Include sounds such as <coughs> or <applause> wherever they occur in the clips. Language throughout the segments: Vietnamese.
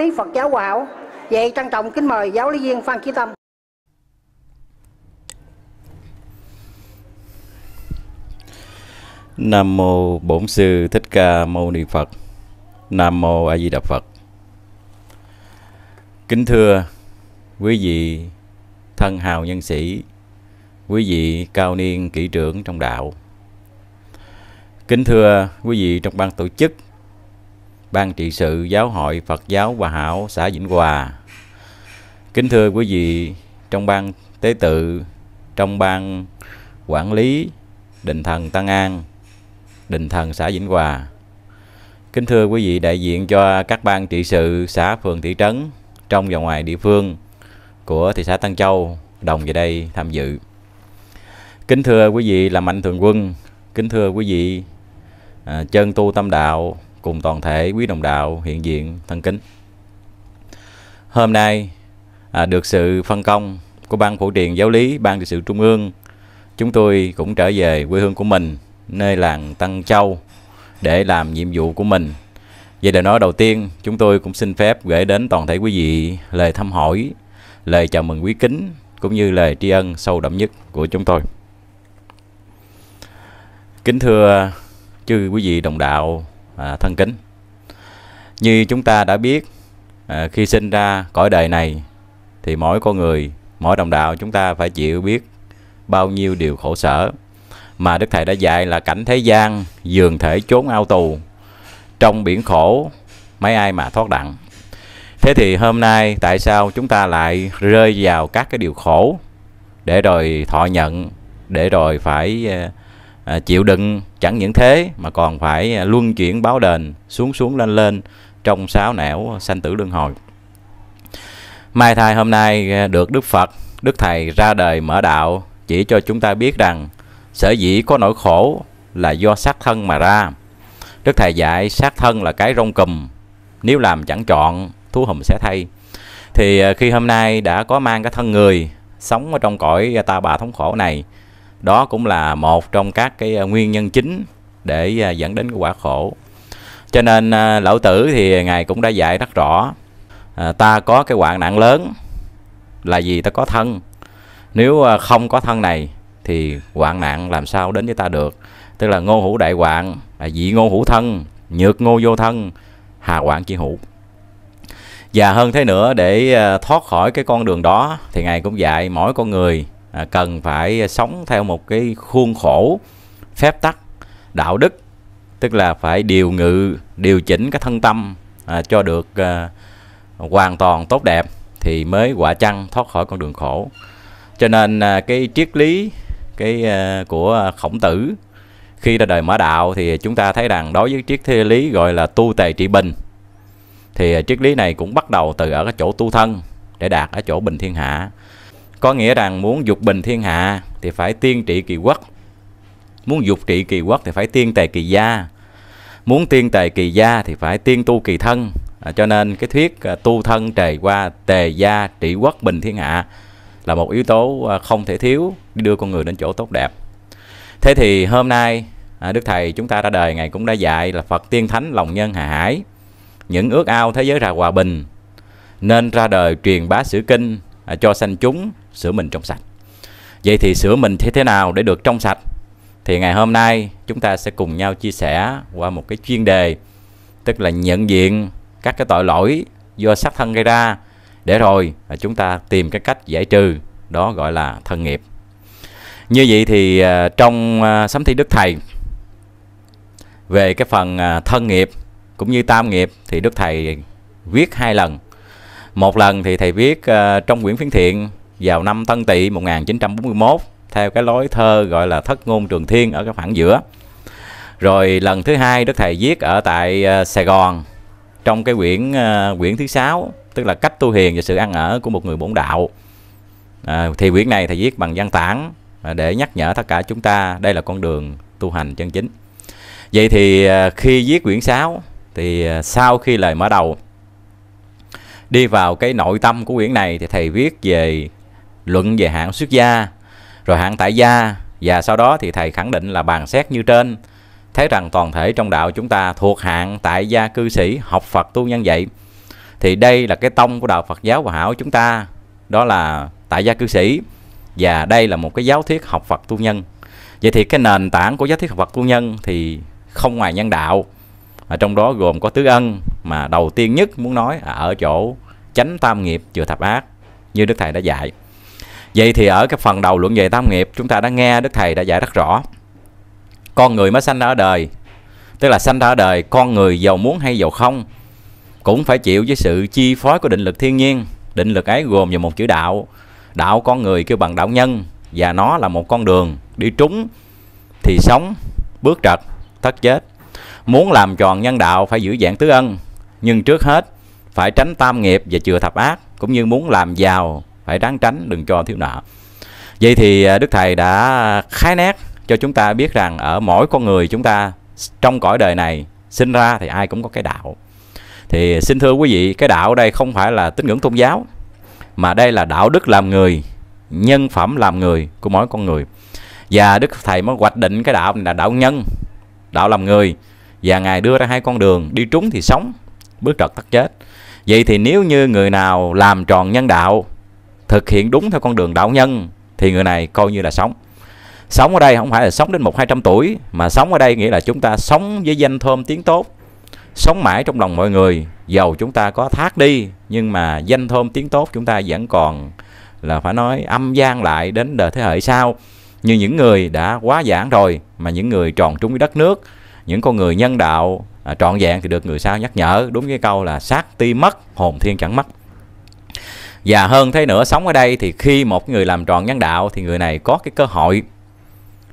lý Phật giáo hòa hảo. Vậy trân trọng kính mời giáo lý viên Phan Chí Tâm. Nam mô Bổn sư Thích Ca Mâu Ni Phật. Nam mô A Di Đà Phật. Kính thưa quý vị thân hào nhân sĩ, quý vị cao niên kỹ trưởng trong đạo. Kính thưa quý vị trong ban tổ chức Ban trị sự Giáo hội Phật giáo Hòa Hảo xã Vĩnh Hòa. Kính thưa quý vị, trong ban tế tự, trong ban quản lý đình Thần Tân An, đình Thần xã Vĩnh Hòa. Kính thưa quý vị đại diện cho các ban trị sự xã phường thị trấn trong và ngoài địa phương của thị xã Tân Châu đồng về đây tham dự. Kính thưa quý vị là Mạnh Thường Quân, kính thưa quý vị chân à, tu tâm đạo cùng toàn thể quý đồng đạo hiện diện thân kính. Hôm nay à, được sự phân công của ban phổ truyền giáo lý ban trị sự trung ương, chúng tôi cũng trở về quê hương của mình nơi làng Tăng Châu để làm nhiệm vụ của mình. Vậy để nói đầu tiên, chúng tôi cũng xin phép gửi đến toàn thể quý vị lời thăm hỏi, lời chào mừng quý kính cũng như lời tri ân sâu đậm nhất của chúng tôi. Kính thưa chư quý vị đồng đạo À, thân kính như chúng ta đã biết à, khi sinh ra cõi đời này thì mỗi con người mỗi đồng đạo chúng ta phải chịu biết bao nhiêu điều khổ sở mà đức thầy đã dạy là cảnh thế gian giường thể trốn ao tù trong biển khổ mấy ai mà thoát đặng thế thì hôm nay tại sao chúng ta lại rơi vào các cái điều khổ để rồi thọ nhận để rồi phải à, à, chịu đựng chẳng những thế mà còn phải à, luân chuyển báo đền xuống xuống lên lên trong sáu não sanh tử luân hồi mai thai hôm nay à, được đức phật đức thầy ra đời mở đạo chỉ cho chúng ta biết rằng sở dĩ có nỗi khổ là do sát thân mà ra đức thầy dạy sát thân là cái rong cùm nếu làm chẳng chọn thú hùm sẽ thay thì à, khi hôm nay đã có mang cái thân người sống ở trong cõi ta bà thống khổ này đó cũng là một trong các cái à, nguyên nhân chính để à, dẫn đến cái quả khổ cho nên à, lão tử thì ngài cũng đã dạy rất rõ ta có cái hoạn nạn lớn là gì ta có thân nếu không có thân này thì hoạn nạn làm sao đến với ta được tức là ngô hữu đại hoạn dị ngô hữu thân nhược ngô vô thân hà hoạn chi hữu và hơn thế nữa để thoát khỏi cái con đường đó thì ngài cũng dạy mỗi con người À, cần phải sống theo một cái khuôn khổ phép tắc đạo đức tức là phải điều ngự điều chỉnh cái thân tâm à, cho được à, hoàn toàn tốt đẹp thì mới quả chăng thoát khỏi con đường khổ cho nên à, cái triết lý cái à, của khổng tử khi ra đời mở đạo thì chúng ta thấy rằng đối với triết thế lý gọi là tu tề trị bình thì triết lý này cũng bắt đầu từ ở cái chỗ tu thân để đạt ở chỗ bình thiên hạ có nghĩa rằng muốn dục bình thiên hạ thì phải tiên trị kỳ quốc muốn dục trị kỳ quốc thì phải tiên tài kỳ gia muốn tiên tài kỳ gia thì phải tiên tu kỳ thân à, cho nên cái thuyết à, tu thân trề qua tề gia trị quốc bình thiên hạ là một yếu tố à, không thể thiếu để đưa con người đến chỗ tốt đẹp thế thì hôm nay à, đức thầy chúng ta ra đời ngài cũng đã dạy là phật tiên thánh lòng nhân hà hải những ước ao thế giới ra hòa bình nên ra đời truyền bá sử kinh à, cho sanh chúng sửa mình trong sạch vậy thì sửa mình thế thế nào để được trong sạch thì ngày hôm nay chúng ta sẽ cùng nhau chia sẻ qua một cái chuyên đề tức là nhận diện các cái tội lỗi do sát thân gây ra để rồi chúng ta tìm cái cách giải trừ đó gọi là thân nghiệp như vậy thì à, trong à, sấm thi đức thầy về cái phần à, thân nghiệp cũng như tam nghiệp thì đức thầy viết hai lần một lần thì thầy viết trong quyển phiến thiện vào năm Tân Tỵ 1941 theo cái lối thơ gọi là Thất ngôn Trường Thiên ở cái khoảng giữa. Rồi lần thứ hai Đức thầy viết ở tại ờ, Sài Gòn trong cái quyển ờ, quyển thứ sáu tức là cách tu hiền và sự ăn ở của một người bổn đạo. À, thì quyển này thầy viết bằng văn tản để nhắc nhở tất cả chúng ta đây là con đường tu hành chân chính. Vậy thì khi viết quyển sáu thì sau khi lời mở đầu đi vào cái nội tâm của quyển này thì thầy viết về luận về hạng xuất gia rồi hạng tại gia và sau đó thì thầy khẳng định là bàn xét như trên thấy rằng toàn thể trong đạo chúng ta thuộc hạng tại gia cư sĩ học Phật tu nhân vậy thì đây là cái tông của đạo Phật giáo Hòa Hảo chúng ta đó là tại gia cư sĩ và đây là một cái giáo thuyết học Phật tu nhân vậy thì cái nền tảng của giáo thuyết học Phật tu nhân thì không ngoài nhân đạo ở trong đó gồm có tứ ân mà đầu tiên nhất muốn nói ở chỗ chánh tam nghiệp chừa thập ác như đức thầy đã dạy vậy thì ở cái phần đầu luận về tam nghiệp chúng ta đã nghe đức thầy đã giải rất rõ con người mới sanh ra ở đời tức là sanh ra ở đời con người giàu muốn hay giàu không cũng phải chịu với sự chi phối của định lực thiên nhiên định lực ấy gồm vào một chữ đạo đạo con người kêu bằng đạo nhân và nó là một con đường đi trúng thì sống bước trật thất chết muốn làm tròn nhân đạo phải giữ dạng tứ ân nhưng trước hết phải tránh tam nghiệp và chừa thập ác cũng như muốn làm giàu phải ráng tránh đừng cho thiếu nợ vậy thì à, đức thầy đã khái nát cho chúng ta biết rằng ở mỗi con người chúng ta trong cõi đời này sinh ra thì ai cũng có cái đạo thì xin thưa quý vị cái đạo đây không phải là tín ngưỡng tôn giáo mà đây là đạo đức làm người nhân phẩm làm người của mỗi con người và đức thầy mới hoạch định cái đạo này là đạo nhân đạo làm người và ngài đưa ra hai con đường đi trúng thì sống bước trật tắt chết vậy thì nếu như người nào làm tròn nhân đạo thực hiện đúng theo con đường đạo nhân thì người này coi như là sống sống ở đây không phải là sống đến một hai trăm tuổi mà sống ở đây nghĩa là chúng ta sống với danh thơm tiếng tốt sống mãi trong lòng mọi người giàu chúng ta có thác đi nhưng mà danh thơm tiếng tốt chúng ta vẫn còn là phải nói âm gian lại đến đời thế hệ sau như những người đã quá giảng rồi mà những người tròn trúng với đất nước những con người nhân đạo à, trọn vẹn thì được người sau nhắc nhở đúng cái câu là sát ti mất hồn thiên chẳng mất và hơn thế nữa sống ở đây thì khi một người làm tròn nhân đạo thì người này có cái cơ hội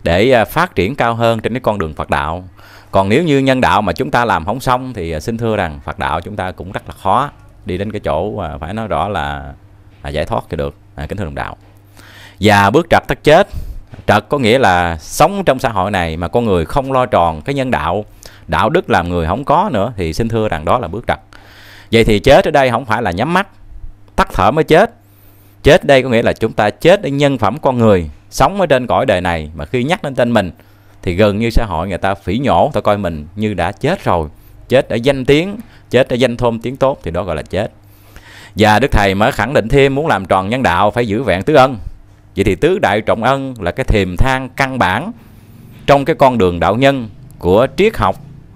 để à, phát triển cao hơn trên cái con đường Phật đạo còn nếu như nhân đạo mà chúng ta làm không xong thì à, xin thưa rằng Phật đạo chúng ta cũng rất là khó đi đến cái chỗ mà phải nói rõ là, giải thoát cho được à, kính thưa đồng đạo và bước trật tất chết trật có nghĩa là sống trong xã hội này mà con người không lo tròn cái nhân đạo đạo đức làm người không có nữa thì xin thưa rằng đó là bước trật vậy thì chết ở đây không phải là nhắm mắt tắt thở mới chết chết đây có nghĩa là chúng ta chết đến nhân phẩm con người sống ở trên cõi đời này mà khi nhắc đến tên mình thì gần như xã hội người ta phỉ nhổ ta coi mình như đã chết rồi chết ở danh tiếng chết ở danh thôn tiếng tốt thì đó gọi là chết và đức thầy mới khẳng định thêm muốn làm tròn nhân đạo phải giữ vẹn tứ ân vậy thì tứ đại trọng ân là cái thềm thang căn bản trong cái con đường đạo nhân của triết học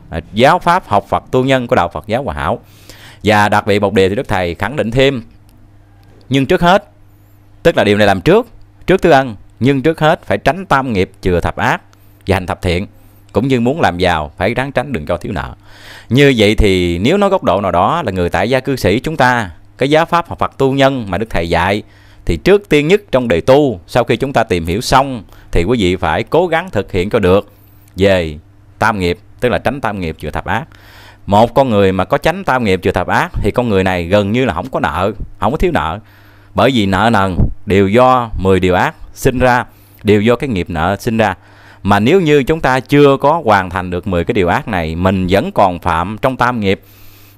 à, giáo pháp học phật tu nhân của đạo phật giáo hòa hảo và đặc biệt một điều thì đức thầy khẳng định thêm nhưng trước hết tức là điều này làm trước trước thứ ăn nhưng trước hết phải tránh tam nghiệp chừa thập ác và hành thập thiện cũng như muốn làm giàu phải ráng tránh đừng cho thiếu nợ như vậy thì nếu nói góc độ nào đó là người tại gia cư sĩ chúng ta cái giáo pháp học Phật tu nhân mà Đức Thầy dạy thì trước tiên nhất trong đề tu sau khi chúng ta tìm hiểu xong thì quý vị phải cố gắng thực hiện cho được về tam nghiệp tức là tránh tam nghiệp chừa thập ác một con người mà có tránh tam nghiệp chừa thập ác thì con người này gần như là không có nợ không có thiếu nợ bởi vì nợ nần đều do 10 điều ác sinh ra đều do cái nghiệp nợ sinh ra mà nếu như chúng ta chưa có hoàn thành được 10 cái điều ác này mình vẫn còn phạm trong tam nghiệp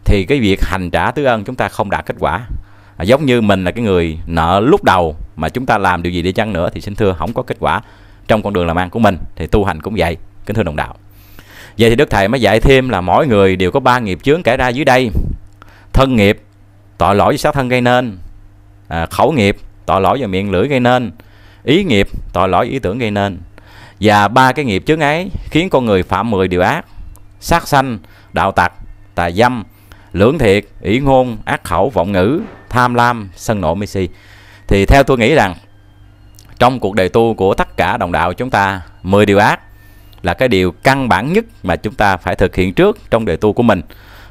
thì cái việc hành trả tứ ân chúng ta không đạt kết quả à, giống như mình là cái người nợ lúc đầu mà chúng ta làm điều gì đi chăng nữa thì xin thưa không có kết quả trong con đường làm ăn của mình thì tu hành cũng vậy kính thưa đồng đạo vậy thì đức thầy mới dạy thêm là mỗi người đều có ba nghiệp chướng kể ra dưới đây thân nghiệp tội lỗi do sát thân gây nên à, khẩu nghiệp tội lỗi do miệng lưỡi gây nên ý nghiệp tội lỗi ý tưởng gây nên và ba cái nghiệp trước ấy khiến con người phạm 10 điều ác sát sanh đạo tặc tà dâm lưỡng thiệt ý ngôn ác khẩu vọng ngữ tham lam sân nộ mê si thì theo tôi nghĩ rằng trong cuộc đời tu của tất cả đồng đạo chúng ta 10 điều ác là cái điều căn bản nhất mà chúng ta phải thực hiện trước trong đời tu của mình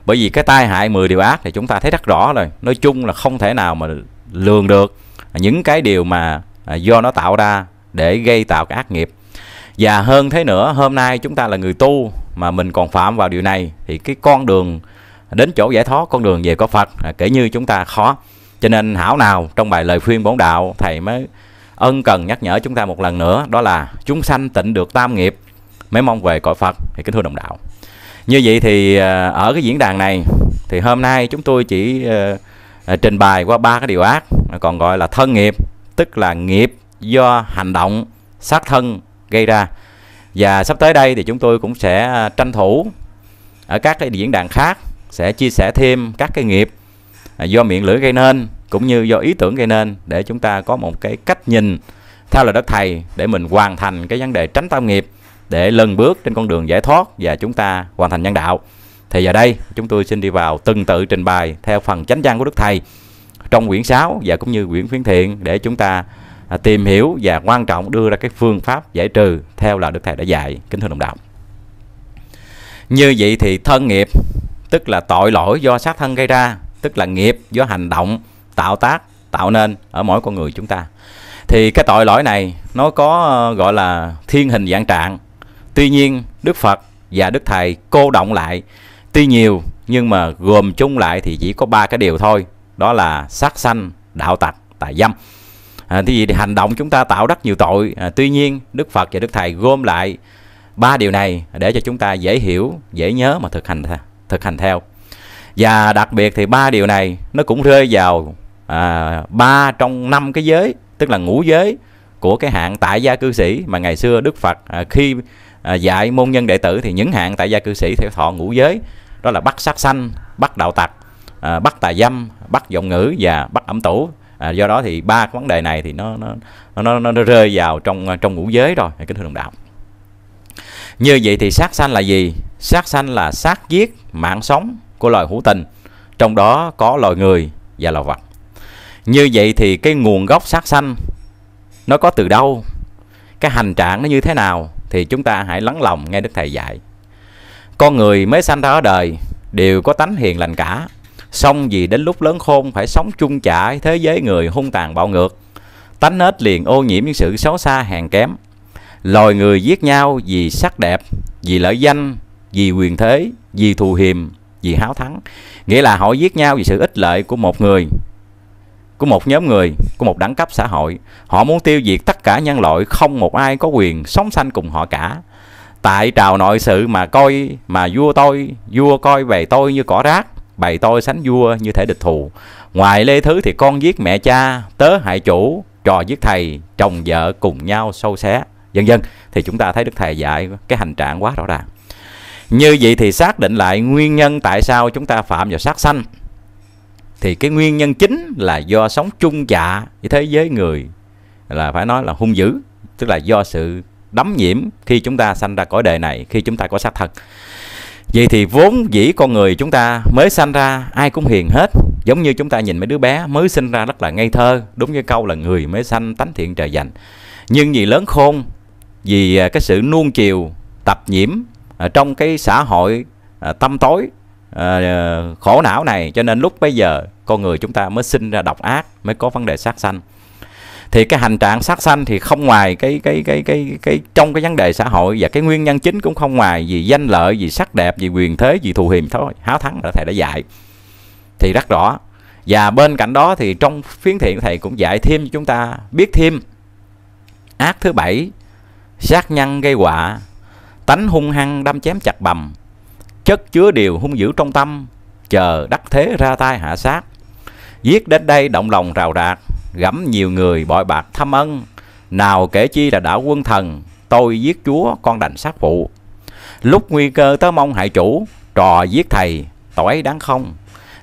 bởi vì cái tai hại 10 điều ác thì chúng ta thấy rất rõ rồi nói chung là không thể nào mà lường được những cái điều mà à, do nó tạo ra để gây tạo cái ác nghiệp và hơn thế nữa hôm nay chúng ta là người tu mà mình còn phạm vào điều này thì cái con đường đến chỗ giải thoát con đường về có phật à, kể như chúng ta khó cho nên hảo nào trong bài lời khuyên bổn đạo thầy mới ân cần nhắc nhở chúng ta một lần nữa đó là chúng sanh tịnh được tam nghiệp mới mong về cõi phật thì kính thưa đồng đạo như vậy thì à, ở cái diễn đàn này thì hôm nay chúng tôi chỉ À, trình bày qua ba cái điều ác còn gọi là thân nghiệp tức là nghiệp do hành động sát thân gây ra và sắp tới đây thì chúng tôi cũng sẽ à, tranh thủ ở các cái diễn đàn khác sẽ chia sẻ thêm các cái nghiệp à, do miệng lưỡi gây nên cũng như do ý tưởng gây nên để chúng ta có một cái cách nhìn theo lời đất thầy để mình hoàn thành cái vấn đề tránh tam nghiệp để lần bước trên con đường giải thoát và chúng ta hoàn thành nhân đạo thì giờ đây chúng tôi xin đi vào từng tự trình bày theo phần chánh văn của Đức Thầy trong quyển 6 và cũng như quyển phiến thiện để chúng ta à, tìm hiểu và quan trọng đưa ra cái phương pháp giải trừ theo là Đức Thầy đã dạy. Kính thưa đồng đạo. Như vậy thì thân nghiệp tức là tội lỗi do sát thân gây ra, tức là nghiệp do hành động tạo tác tạo nên ở mỗi con người chúng ta. Thì cái tội lỗi này nó có ờ, gọi là thiên hình dạng trạng. Tuy nhiên Đức Phật và Đức Thầy cô động lại tuy nhiều nhưng mà gồm chung lại thì chỉ có ba cái điều thôi đó là sát sanh đạo tặc tà dâm à, thì, hành động chúng ta tạo rất nhiều tội à, tuy nhiên đức phật và đức thầy gom lại ba điều này để cho chúng ta dễ hiểu dễ nhớ mà thực hành thực hành theo và đặc biệt thì ba điều này nó cũng rơi vào à, ba trong năm cái giới tức là ngũ giới của cái hạng tại gia cư sĩ mà ngày xưa đức phật à, khi à, dạy môn nhân đệ tử thì những hạng tại gia cư sĩ theo thọ ngũ giới đó là bắt sát sanh bắt đạo tặc à, bắt tà dâm bắt giọng ngữ và bắt ẩm tủ à, do đó thì ba cái vấn đề này thì nó nó nó nó, nó rơi vào trong trong ngũ giới rồi kính thưa đồng đạo như vậy thì sát sanh là gì sát sanh là sát giết mạng sống của loài hữu tình trong đó có loài người và loài vật như vậy thì cái nguồn gốc sát sanh nó có từ đâu cái hành trạng nó như thế nào thì chúng ta hãy lắng lòng nghe đức thầy dạy con người mới sanh ra ở đời đều có tánh hiền lành cả. Xong vì đến lúc lớn khôn phải sống chung trả thế giới người hung tàn bạo ngược. Tánh hết liền ô nhiễm những sự xấu xa hèn kém. Loài người giết nhau vì sắc đẹp, vì lợi danh, vì quyền thế, vì thù hiềm, vì háo thắng. Nghĩa là họ giết nhau vì sự ích lợi của một người, của một nhóm người, của một đẳng cấp xã hội. Họ muốn tiêu diệt tất cả nhân loại, không một ai có quyền sống sanh cùng họ cả tại trào nội sự mà coi mà vua tôi vua coi về tôi như cỏ rác bày tôi sánh vua như thể địch thù ngoài lê thứ thì con giết mẹ cha tớ hại chủ trò giết thầy chồng vợ cùng nhau sâu xé vân vân thì chúng ta thấy đức thầy dạy cái hành trạng quá rõ ràng như vậy thì xác định lại nguyên nhân tại sao chúng ta phạm vào sát sanh thì cái nguyên nhân chính là do sống chung dạ với thế giới người là phải nói là hung dữ tức là do sự đắm nhiễm khi chúng ta sanh ra cõi đời này khi chúng ta có xác thật. vậy thì vốn dĩ con người chúng ta mới sanh ra ai cũng hiền hết giống như chúng ta nhìn mấy đứa bé mới sinh ra rất là ngây thơ đúng như câu là người mới sanh tánh thiện trời dành nhưng vì lớn khôn vì à, cái sự nuông chiều tập nhiễm à, trong cái xã hội à, tâm tối khổ não này cho nên lúc bây giờ con người chúng ta mới sinh ra độc ác mới có vấn đề sát sanh thì cái hành trạng sát sanh thì không ngoài cái cái cái cái cái, cái trong cái vấn đề xã hội và cái nguyên nhân chính cũng không ngoài vì danh lợi vì sắc đẹp vì quyền thế vì thù hiềm thôi háo thắng là thầy đã dạy thì rất rõ và bên cạnh đó thì trong phiến thiện thầy cũng dạy thêm cho chúng ta biết thêm ác thứ bảy sát nhân gây họa tánh hung hăng đâm chém chặt bầm chất chứa điều hung dữ trong tâm chờ đắc thế ra tay hạ sát giết đến đây động lòng rào rạc gẫm nhiều người bội bạc thâm ân nào kể chi là đạo quân thần tôi giết chúa con đành sát phụ lúc nguy cơ tớ mong hại chủ trò giết thầy tỏi đáng không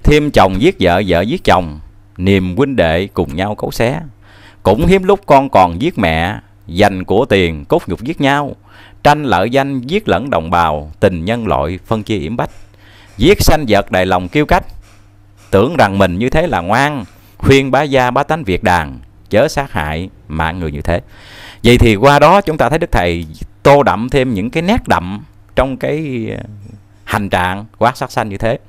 thêm chồng giết vợ vợ giết chồng niềm huynh đệ cùng nhau cấu xé cũng hiếm lúc con còn giết mẹ dành của tiền cốt nhục giết nhau tranh lợi danh giết lẫn đồng bào tình nhân loại phân chia yểm bách giết sanh vật đầy lòng kiêu cách tưởng rằng mình như thế là ngoan khuyên bá gia bá tánh việt đàn chớ sát hại mạng người như thế vậy thì qua đó chúng ta thấy đức thầy tô đậm thêm những cái nét đậm trong cái ờ, hành trạng quát sát sanh như thế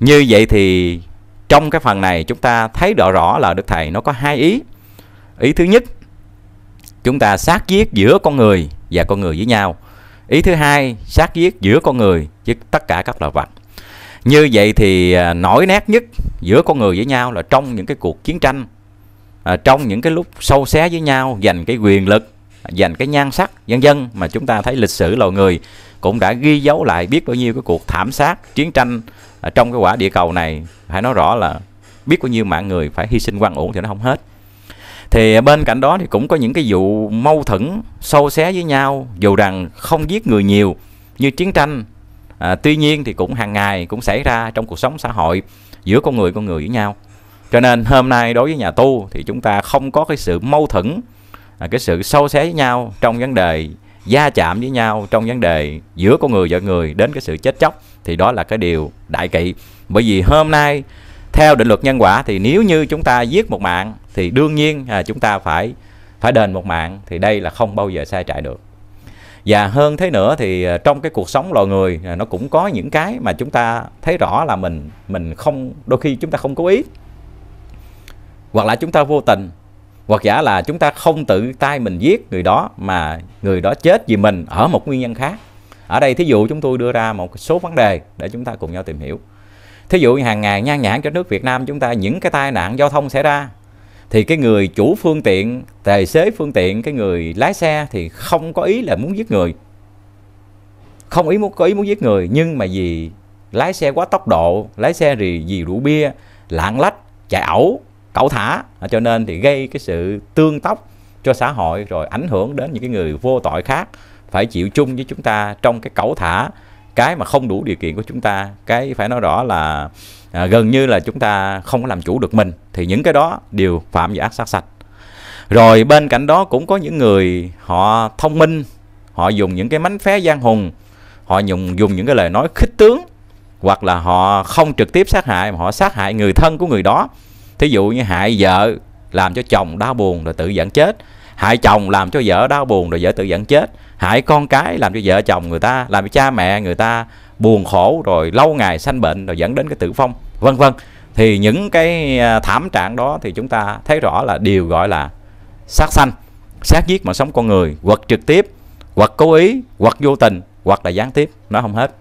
như vậy thì trong cái phần này chúng ta thấy rõ rõ là đức thầy nó có hai ý ý thứ nhất chúng ta sát giết giữa con người và con người với nhau ý thứ hai sát giết giữa con người với tất cả các loài vật như vậy thì à, nổi nát nhất giữa con người với nhau là trong những cái cuộc chiến tranh à, trong những cái lúc sâu xé với nhau giành cái quyền lực giành cái nhan sắc vân dân mà chúng ta thấy lịch sử loài người cũng đã ghi dấu lại biết bao nhiêu cái cuộc thảm sát chiến tranh à, trong cái quả địa cầu này phải nói rõ là biết bao nhiêu mạng người phải hy sinh quan uổng thì nó không hết thì bên cạnh đó thì cũng có những cái vụ mâu thuẫn sâu xé với nhau dù rằng không giết người nhiều như chiến tranh à, tuy nhiên thì cũng hàng ngày cũng xảy ra trong cuộc sống xã hội giữa con người con người với nhau cho nên hôm nay đối với nhà tu thì chúng ta không có cái sự mâu thuẫn à, cái sự sâu xé với nhau trong vấn đề gia chạm với nhau trong vấn đề giữa con người và người đến cái sự chết chóc thì đó là cái điều đại kỵ bởi vì hôm nay theo định luật nhân quả thì nếu như chúng ta giết một mạng thì đương nhiên à, chúng ta phải phải đền một mạng thì đây là không bao giờ sai trái được và hơn thế nữa thì à, trong cái cuộc sống loài người à, nó cũng có những cái mà chúng ta thấy rõ là mình mình không đôi khi chúng ta không cố ý hoặc là chúng ta vô tình hoặc giả là chúng ta không tự tay mình giết người đó mà người đó chết vì mình ở một nguyên nhân khác ở đây thí dụ chúng tôi đưa ra một số vấn đề để chúng ta cùng nhau tìm hiểu thí dụ hàng ngày nhan nhản cho nước Việt Nam chúng ta những cái tai nạn giao thông xảy ra thì cái người chủ phương tiện tài xế phương tiện cái người lái xe thì không có ý là muốn giết người không ý muốn có ý muốn giết người nhưng mà vì lái xe quá tốc độ lái xe thì vì rượu bia lạng lách chạy ẩu cẩu thả à, cho nên thì gây cái sự tương tóc cho xã hội rồi ảnh hưởng đến những cái người vô tội khác phải chịu chung với chúng ta trong cái cẩu thả cái mà không đủ điều kiện của chúng ta cái phải nói rõ là à, gần như là chúng ta không có làm chủ được mình thì những cái đó đều phạm về ác sát sạch rồi bên cạnh đó cũng có những người họ thông minh họ dùng những cái mánh phé gian hùng họ dùng dùng những cái lời nói khích tướng hoặc là họ không trực tiếp sát hại mà họ sát hại người thân của người đó thí dụ như hại vợ làm cho chồng đau buồn rồi tự dẫn chết hại chồng làm cho vợ đau buồn rồi vợ tự dẫn chết hại con cái làm cho vợ chồng người ta làm cho cha mẹ người ta buồn khổ rồi lâu ngày sanh bệnh rồi dẫn đến cái tử vong vân vân thì những cái à, thảm trạng đó thì chúng ta thấy rõ là điều gọi là sát sanh sát giết mà sống con người hoặc trực tiếp hoặc cố ý hoặc vô tình hoặc là gián tiếp nó không hết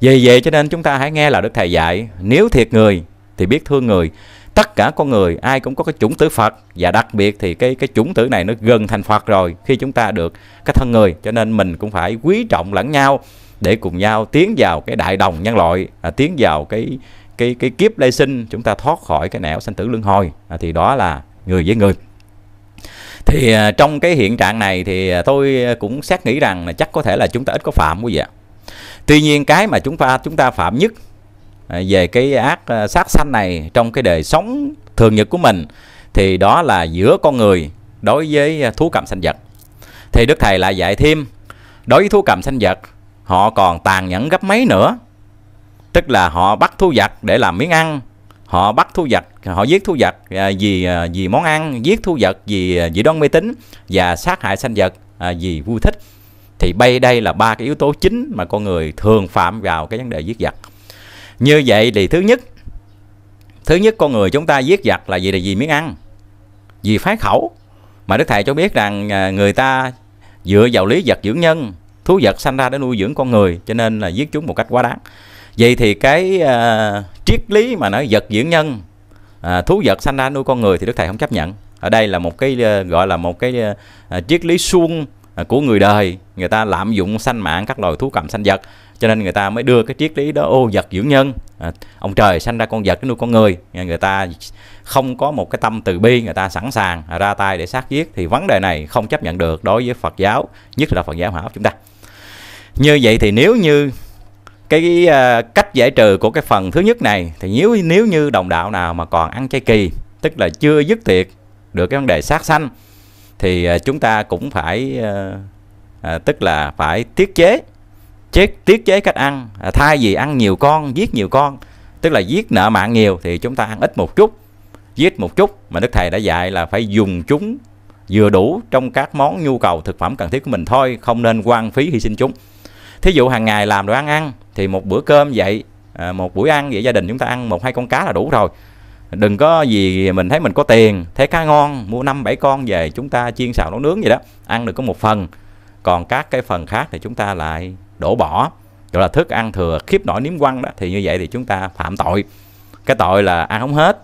vì vậy cho nên chúng ta hãy nghe là đức thầy dạy nếu thiệt người thì biết thương người tất cả con người ai cũng có cái chủng tử Phật và đặc biệt thì cái cái chủng tử này nó gần thành Phật rồi khi chúng ta được cái thân người cho nên mình cũng phải quý trọng lẫn nhau để cùng nhau tiến vào cái đại đồng nhân loại à, tiến vào cái cái cái kiếp đây sinh chúng ta thoát khỏi cái nẻo sanh tử luân hồi à, thì đó là người với người thì à, trong cái hiện trạng này thì à, tôi cũng xác nghĩ rằng là chắc có thể là chúng ta ít có phạm quý vị ạ tuy nhiên cái mà chúng ta chúng ta phạm nhất à, về cái ác à, sát sanh này trong cái đời sống thường nhật của mình thì đó là giữa con người đối với thú cầm sanh vật thì đức thầy lại dạy thêm đối với thú cầm sanh vật họ còn tàn nhẫn gấp mấy nữa tức là họ bắt thú vật để làm miếng ăn họ bắt thú vật họ giết thú vật à, vì à, vì món ăn giết thú vật vì à, vì đoan mê tín và sát hại sanh vật vì vui thích thì bay đây là ba cái yếu tố chính mà con người thường phạm vào cái vấn đề giết vật như vậy thì thứ nhất thứ nhất con người chúng ta giết giặc là gì là vì miếng ăn vì phái khẩu mà đức thầy cho biết rằng người ta dựa vào lý vật dưỡng nhân thú vật sanh ra để nuôi dưỡng con người cho nên là giết chúng một cách quá đáng vậy thì cái uh, triết lý mà nói vật diễn nhân uh, thú vật sanh ra nuôi con người thì đức thầy không chấp nhận ở đây là một cái uh, gọi là một cái uh, triết lý suông uh, của người đời người ta lạm dụng sanh mạng các loài thú cầm sanh vật cho nên người ta mới đưa cái triết lý đó ô vật dưỡng nhân à, ông trời sanh ra con vật để nuôi con người người ta không có một cái tâm từ bi người ta sẵn sàng ra tay để sát giết thì vấn đề này không chấp nhận được đối với phật giáo nhất là phật giáo hòa chúng ta như vậy thì nếu như cái uh, cách giải trừ của cái phần thứ nhất này thì nếu nếu như đồng đạo nào mà còn ăn chay kỳ tức là chưa dứt tiệt được cái vấn đề sát sanh thì uh, chúng ta cũng phải uh, uh, tức là phải tiết chế chết tiết chế cách ăn uh, thay vì ăn nhiều con giết nhiều con tức là giết nợ mạng nhiều thì chúng ta ăn ít một chút giết một chút mà đức thầy đã dạy là phải dùng chúng vừa đủ trong các món nhu cầu thực phẩm cần thiết của mình thôi không nên quan phí hy sinh chúng thí dụ hàng ngày làm đồ ăn ăn thì một bữa cơm vậy à, một buổi ăn vậy gia đình chúng ta ăn một hai con cá là đủ rồi đừng có gì mình thấy mình có tiền thấy cá ngon mua năm bảy con về chúng ta chiên xào nấu nướng vậy đó ăn được có một phần còn các cái phần khác thì chúng ta lại đổ bỏ gọi là thức ăn thừa khiếp nổi niếm quăng đó thì như vậy thì chúng ta phạm tội cái tội là ăn không hết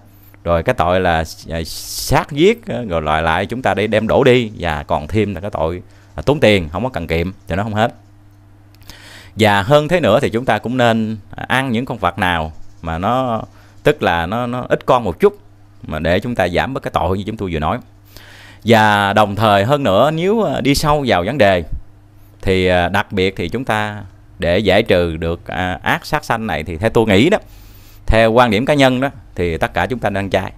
rồi cái tội là à, sát giết à, rồi loại lại chúng ta để đem đổ đi và còn thêm là cái tội là tốn tiền không có cần kiệm thì nó không hết và hơn thế nữa thì chúng ta cũng nên à, ăn những con vật nào mà nó tức là nó nó ít con một chút mà để chúng ta giảm bớt cái tội như chúng tôi vừa nói và đồng thời hơn nữa nếu à, đi sâu vào vấn đề thì à, đặc biệt thì chúng ta để giải trừ được ác sát sanh này thì theo tôi nghĩ đó theo quan điểm cá nhân đó thì tất cả chúng ta đang chay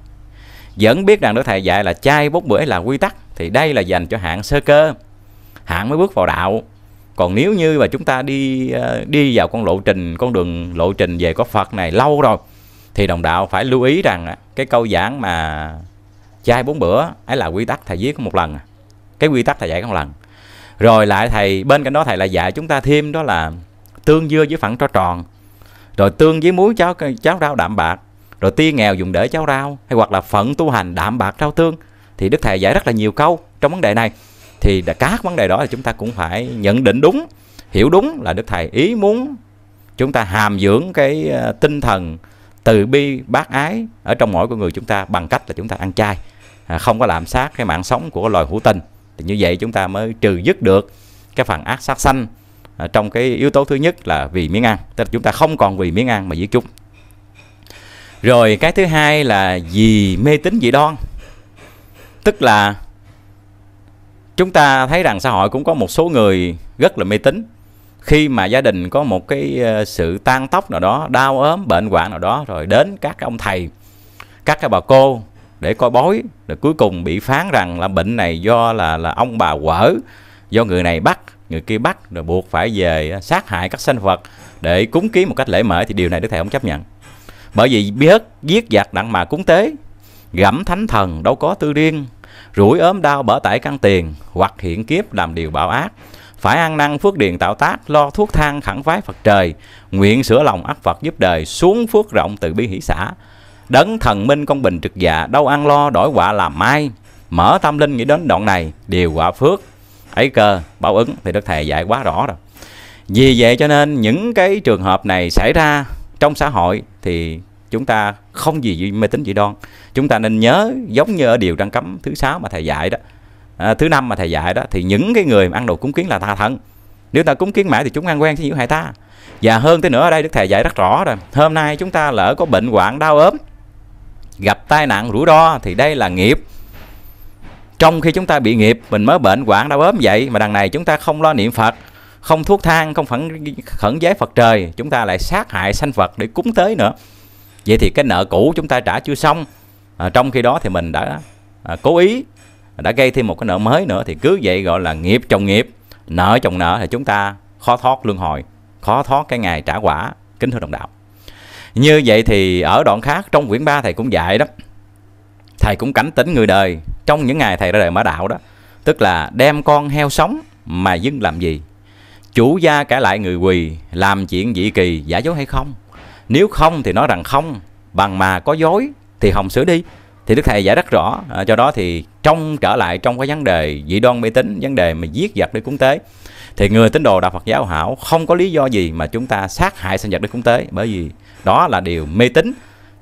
vẫn biết rằng đức thầy dạy là chay bốc bữa là quy tắc thì đây là dành cho hạng sơ cơ hạng mới bước vào đạo còn nếu như mà chúng ta đi ờ, đi vào con lộ trình con đường lộ trình về có phật này lâu rồi thì đồng đạo phải lưu ý rằng cái câu giảng mà chai bốn bữa ấy là quy tắc thầy viết có một lần à. cái quy tắc thầy dạy có một lần rồi lại thầy bên cạnh đó thầy lại dạy chúng ta thêm đó là tương dưa với phẳng tro tròn rồi tương với muối cháo cháo rau đạm bạc rồi tia nghèo dùng để cháo rau hay hoặc là phận tu hành đạm bạc rau tương thì đức thầy dạy rất là nhiều câu trong vấn đề này thì đã các vấn đề đó thì chúng ta cũng phải nhận định đúng hiểu đúng là đức thầy ý muốn chúng ta hàm dưỡng cái ờ, tinh thần từ bi bác ái ở trong mỗi con người chúng ta bằng cách là chúng ta ăn chay à, không có làm sát cái mạng sống của loài hữu tình thì như vậy chúng ta mới trừ dứt được cái phần ác sát sanh à, trong cái yếu tố thứ nhất là vì miếng ăn tức là chúng ta không còn vì miếng ăn mà giết chúng rồi cái thứ hai là vì mê tín dị đoan tức là chúng ta thấy rằng xã hội cũng có một số người rất là mê tín khi mà gia đình có một cái ờ, sự tan tóc nào đó đau ốm bệnh hoạn nào đó rồi đến các ông thầy các cái bà cô để coi bói rồi cuối cùng bị phán rằng là bệnh này do là là ông bà quở do người này bắt người kia bắt rồi buộc phải về ờ, sát hại các sinh vật để cúng kiến một cách lễ mở thì điều này đức thầy không chấp nhận bởi vì biết giết giặc đặng mà cúng tế gẫm thánh thần đâu có tư riêng rủi ốm đau bỏ tải căn tiền hoặc hiện kiếp làm điều bạo ác phải ăn năn phước điền tạo tác lo thuốc thang khẳng phái phật trời nguyện sửa lòng ác phật giúp đời xuống phước rộng từ bi hỷ xã đấng thần minh công bình trực dạ đâu ăn lo đổi quả làm mai mở tâm linh nghĩ đến đoạn này điều quả phước ấy cơ báo ứng thì đức thầy dạy quá rõ rồi vì vậy cho nên những cái trường hợp này xảy ra trong xã hội thì chúng ta không gì mê tín dị đoan chúng ta nên nhớ giống như ở điều đang cấm thứ sáu mà thầy dạy đó à, thứ năm mà thầy dạy đó thì những cái người mà ăn đồ cúng kiến là tà thần nếu ta cúng kiến mãi thì chúng ăn quen sẽ nhiễu hại ta và hơn thế nữa ở đây đức thầy dạy rất rõ rồi hôm nay chúng ta lỡ có bệnh hoạn đau ốm gặp tai nạn rủi ro thì đây là nghiệp trong khi chúng ta bị nghiệp mình mới bệnh hoạn đau ốm vậy mà đằng này chúng ta không lo niệm phật không thuốc thang không phẫn khẩn giới phật trời chúng ta lại sát hại sanh vật để cúng tới nữa vậy thì cái nợ cũ chúng ta trả chưa xong à, trong khi đó thì mình đã à, cố ý đã gây thêm một cái nợ mới nữa thì cứ vậy gọi là nghiệp chồng nghiệp nợ chồng nợ thì chúng ta khó thoát luân hồi khó thoát cái ngày trả quả kính thưa đồng đạo như vậy thì ở đoạn khác trong quyển 3 thầy cũng dạy đó thầy cũng cảnh tỉnh người đời trong những ngày thầy ra đời mở đạo đó tức là đem con heo sống mà dưng làm gì chủ gia cả lại người quỳ làm chuyện dị kỳ giả dối hay không nếu không thì nói rằng không bằng mà có dối thì hồng sửa đi thì đức thầy giải rất rõ à, cho đó thì trong trở lại trong cái vấn đề dị đoan mê tín vấn đề mà giết giặc đi cúng tế thì người tín đồ đạo Phật giáo hảo không có lý do gì mà chúng ta sát hại sinh vật đức cúng tế bởi vì đó là điều mê tín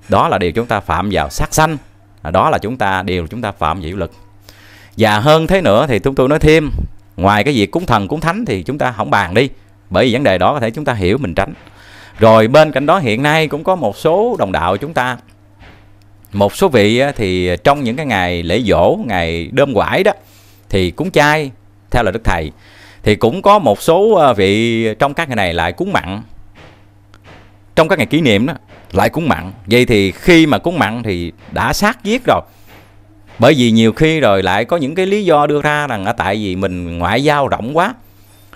đó là điều chúng ta phạm vào sát sanh à, đó là chúng ta điều chúng ta phạm vào lực và hơn thế nữa thì chúng tôi nói thêm ngoài cái việc cúng thần cúng thánh thì chúng ta không bàn đi bởi vì vấn đề đó có thể chúng ta hiểu mình tránh rồi bên cạnh đó hiện nay cũng có một số đồng đạo chúng ta một số vị thì trong những cái ngày lễ dỗ ngày đơm quải đó thì cúng chay theo lời đức thầy thì cũng có một số ờ, vị trong các ngày này lại cúng mặn trong các ngày kỷ niệm đó lại cúng mặn vậy thì khi mà cúng mặn thì đã sát giết rồi bởi vì nhiều khi rồi lại có những cái lý do đưa ra rằng là tại vì mình ngoại giao rộng quá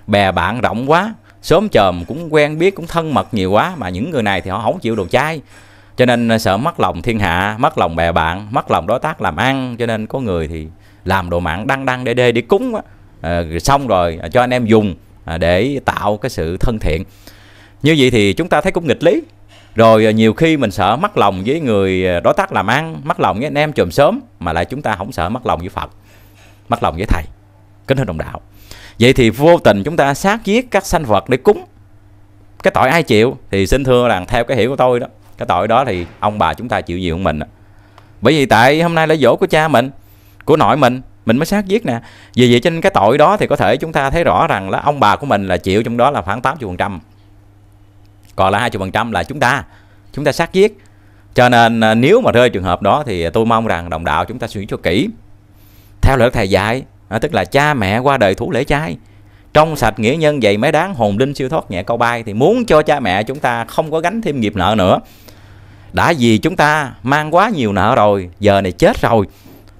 bè bạn rộng quá sớm chờm cũng quen biết cũng thân mật nhiều quá mà những người này thì họ không chịu đồ chai cho nên à, sợ mất lòng thiên hạ mất lòng bè bạn mất lòng đối tác làm ăn cho nên có người thì làm đồ mặn đăng đăng đê đê đi cúng á à, xong rồi à, cho anh em dùng à, để tạo cái sự thân thiện như vậy thì chúng ta thấy cũng nghịch lý rồi nhiều khi mình sợ mất lòng với người đối tác làm ăn mất lòng với anh em chùm sớm mà lại chúng ta không sợ mất lòng với phật mất lòng với thầy kính thưa đồng đạo vậy thì vô tình chúng ta sát giết các sanh vật để cúng cái tội ai chịu thì xin thưa rằng theo cái hiểu của tôi đó cái tội đó thì ông bà chúng ta chịu nhiều hơn mình bởi vì tại hôm nay là dỗ của cha mình của nội mình mình mới sát giết nè vì vậy trên cái tội đó thì có thể chúng ta thấy rõ rằng là ông bà của mình là chịu trong đó là khoảng 80% còn là 20% là chúng ta chúng ta sát giết cho nên à, nếu mà rơi trường hợp đó thì tôi mong rằng đồng đạo chúng ta suy nghĩ cho kỹ theo lời thầy dạy à, tức là cha mẹ qua đời thủ lễ trai trong sạch nghĩa nhân vậy mới đáng hồn linh siêu thoát nhẹ câu bay thì muốn cho cha mẹ chúng ta không có gánh thêm nghiệp nợ nữa đã vì chúng ta mang quá nhiều nợ rồi giờ này chết rồi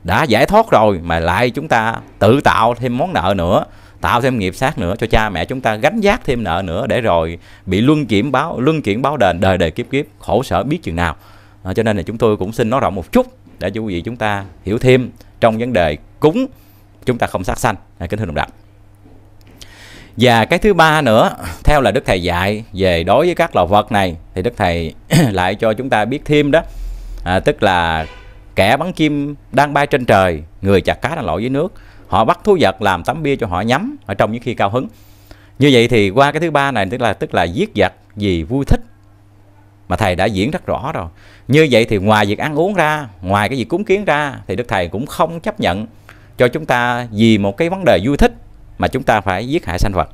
đã giải thoát rồi mà lại chúng ta tự tạo thêm món nợ nữa tạo thêm nghiệp sát nữa cho cha mẹ chúng ta gánh giác thêm nợ nữa để rồi bị luân kiểm báo luân kiểm báo đền đời đời kiếp kiếp khổ sở biết chừng nào à, cho nên là chúng tôi cũng xin nói rộng một chút để cho quý vị chúng ta hiểu thêm trong vấn đề cúng chúng ta không sát sanh à, kính thưa đồng đạo và cái thứ ba nữa theo là đức thầy dạy về đối với các loài vật này thì đức thầy <coughs> lại cho chúng ta biết thêm đó à, tức là kẻ bắn kim đang bay trên trời người chặt cá đang lội dưới nước họ bắt thú vật làm tấm bia cho họ nhắm ở trong những khi cao hứng như vậy thì qua cái thứ ba này tức là tức là giết vật vì vui thích mà thầy đã diễn rất rõ rồi như vậy thì ngoài việc ăn uống ra ngoài cái việc cúng kiến ra thì đức thầy cũng không chấp nhận cho chúng ta vì một cái vấn đề vui thích mà chúng ta phải giết hại sinh vật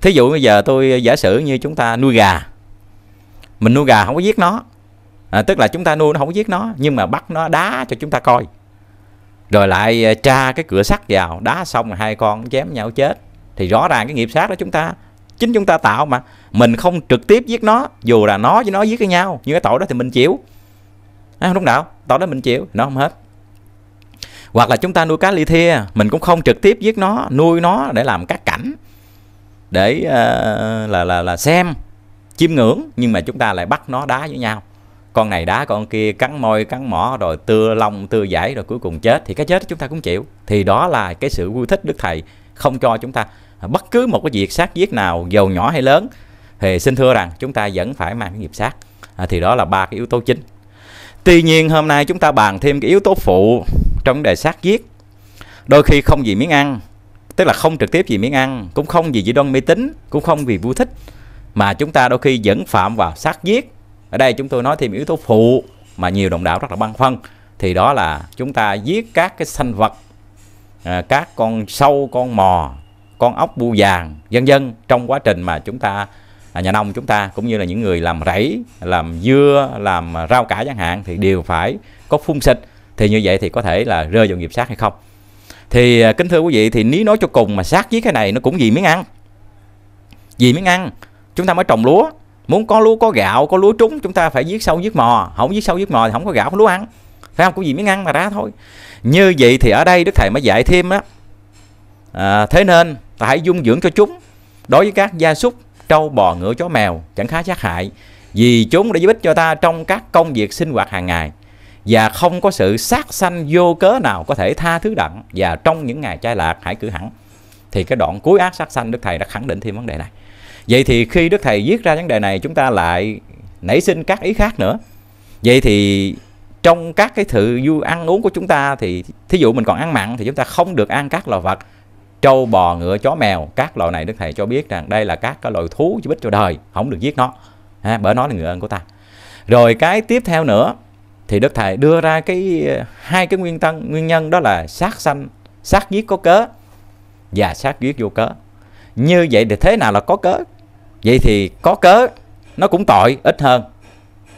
thí dụ bây giờ tôi giả sử như chúng ta nuôi gà mình nuôi gà không có giết nó à, tức là chúng ta nuôi nó không có giết nó nhưng mà bắt nó đá cho chúng ta coi rồi lại à, tra cái cửa sắt vào đá xong rồi hai con chém nhau chết thì rõ ràng cái nghiệp sát đó chúng ta chính chúng ta tạo mà mình không trực tiếp giết nó dù là nó với nó giết với nhau nhưng cái tội đó thì mình chịu à, không đúng đạo tội đó mình chịu nó không hết hoặc là chúng ta nuôi cá ly thia mình cũng không trực tiếp giết nó nuôi nó để làm các cảnh để uh, là là là xem chiêm ngưỡng nhưng mà chúng ta lại bắt nó đá với nhau con này đá con kia cắn môi cắn mỏ rồi tưa lông tưa giải rồi cuối cùng chết thì cái chết chúng ta cũng chịu thì đó là cái sự vui thích đức thầy không cho chúng ta à, bất cứ một cái việc sát giết nào dầu nhỏ hay lớn thì xin thưa rằng chúng ta vẫn phải mang cái nghiệp sát à, thì đó là ba cái yếu tố chính tuy nhiên hôm nay chúng ta bàn thêm cái yếu tố phụ trong đề sát giết đôi khi không vì miếng ăn tức là không trực tiếp vì miếng ăn cũng không vì dị đoan mê tín cũng không vì vui thích mà chúng ta đôi khi vẫn phạm vào sát giết ở đây chúng tôi nói thêm yếu tố phụ mà nhiều đồng đạo rất là băn khoăn thì đó là chúng ta giết các cái sinh vật à, các con sâu con mò con ốc bu vàng vân vân trong quá trình mà chúng ta à, nhà nông chúng ta cũng như là những người làm rẫy làm dưa làm rau cải chẳng hạn thì đều phải có phun xịt thì như vậy thì có thể là rơi vào nghiệp sát hay không thì à, kính thưa quý vị thì ní nói cho cùng mà sát với cái này nó cũng vì miếng ăn vì miếng ăn chúng ta mới trồng lúa muốn có lúa có gạo có lúa trúng chúng ta phải giết sâu giết mò không giết sâu giết mò thì không có gạo có lúa ăn phải không cũng vì miếng ăn mà ra thôi như vậy thì ở đây đức thầy mới dạy thêm á à, thế nên ta hãy dung dưỡng cho chúng đối với các gia súc trâu bò ngựa chó mèo chẳng khá sát hại vì chúng đã giúp ích cho ta trong các công việc sinh hoạt hàng ngày và không có sự sát sanh vô cớ nào có thể tha thứ đặng và trong những ngày trai lạc hãy cử hẳn thì cái đoạn cuối ác sát sanh đức thầy đã khẳng định thêm vấn đề này vậy thì khi đức thầy viết ra vấn đề này chúng ta lại nảy sinh các ý khác nữa vậy thì trong các cái thự du ăn uống của chúng ta thì thí dụ mình còn ăn mặn thì chúng ta không được ăn các loài vật trâu bò ngựa chó mèo các loại này đức thầy cho biết rằng đây là các cái loài thú chứ bích cho đời không được giết nó ha, bởi nó là người ăn của ta rồi cái tiếp theo nữa thì đức thầy đưa ra cái ờ, hai cái nguyên tân nguyên nhân đó là sát sanh sát giết có cớ và sát giết vô cớ như vậy thì thế nào là có cớ vậy thì có cớ nó cũng tội ít hơn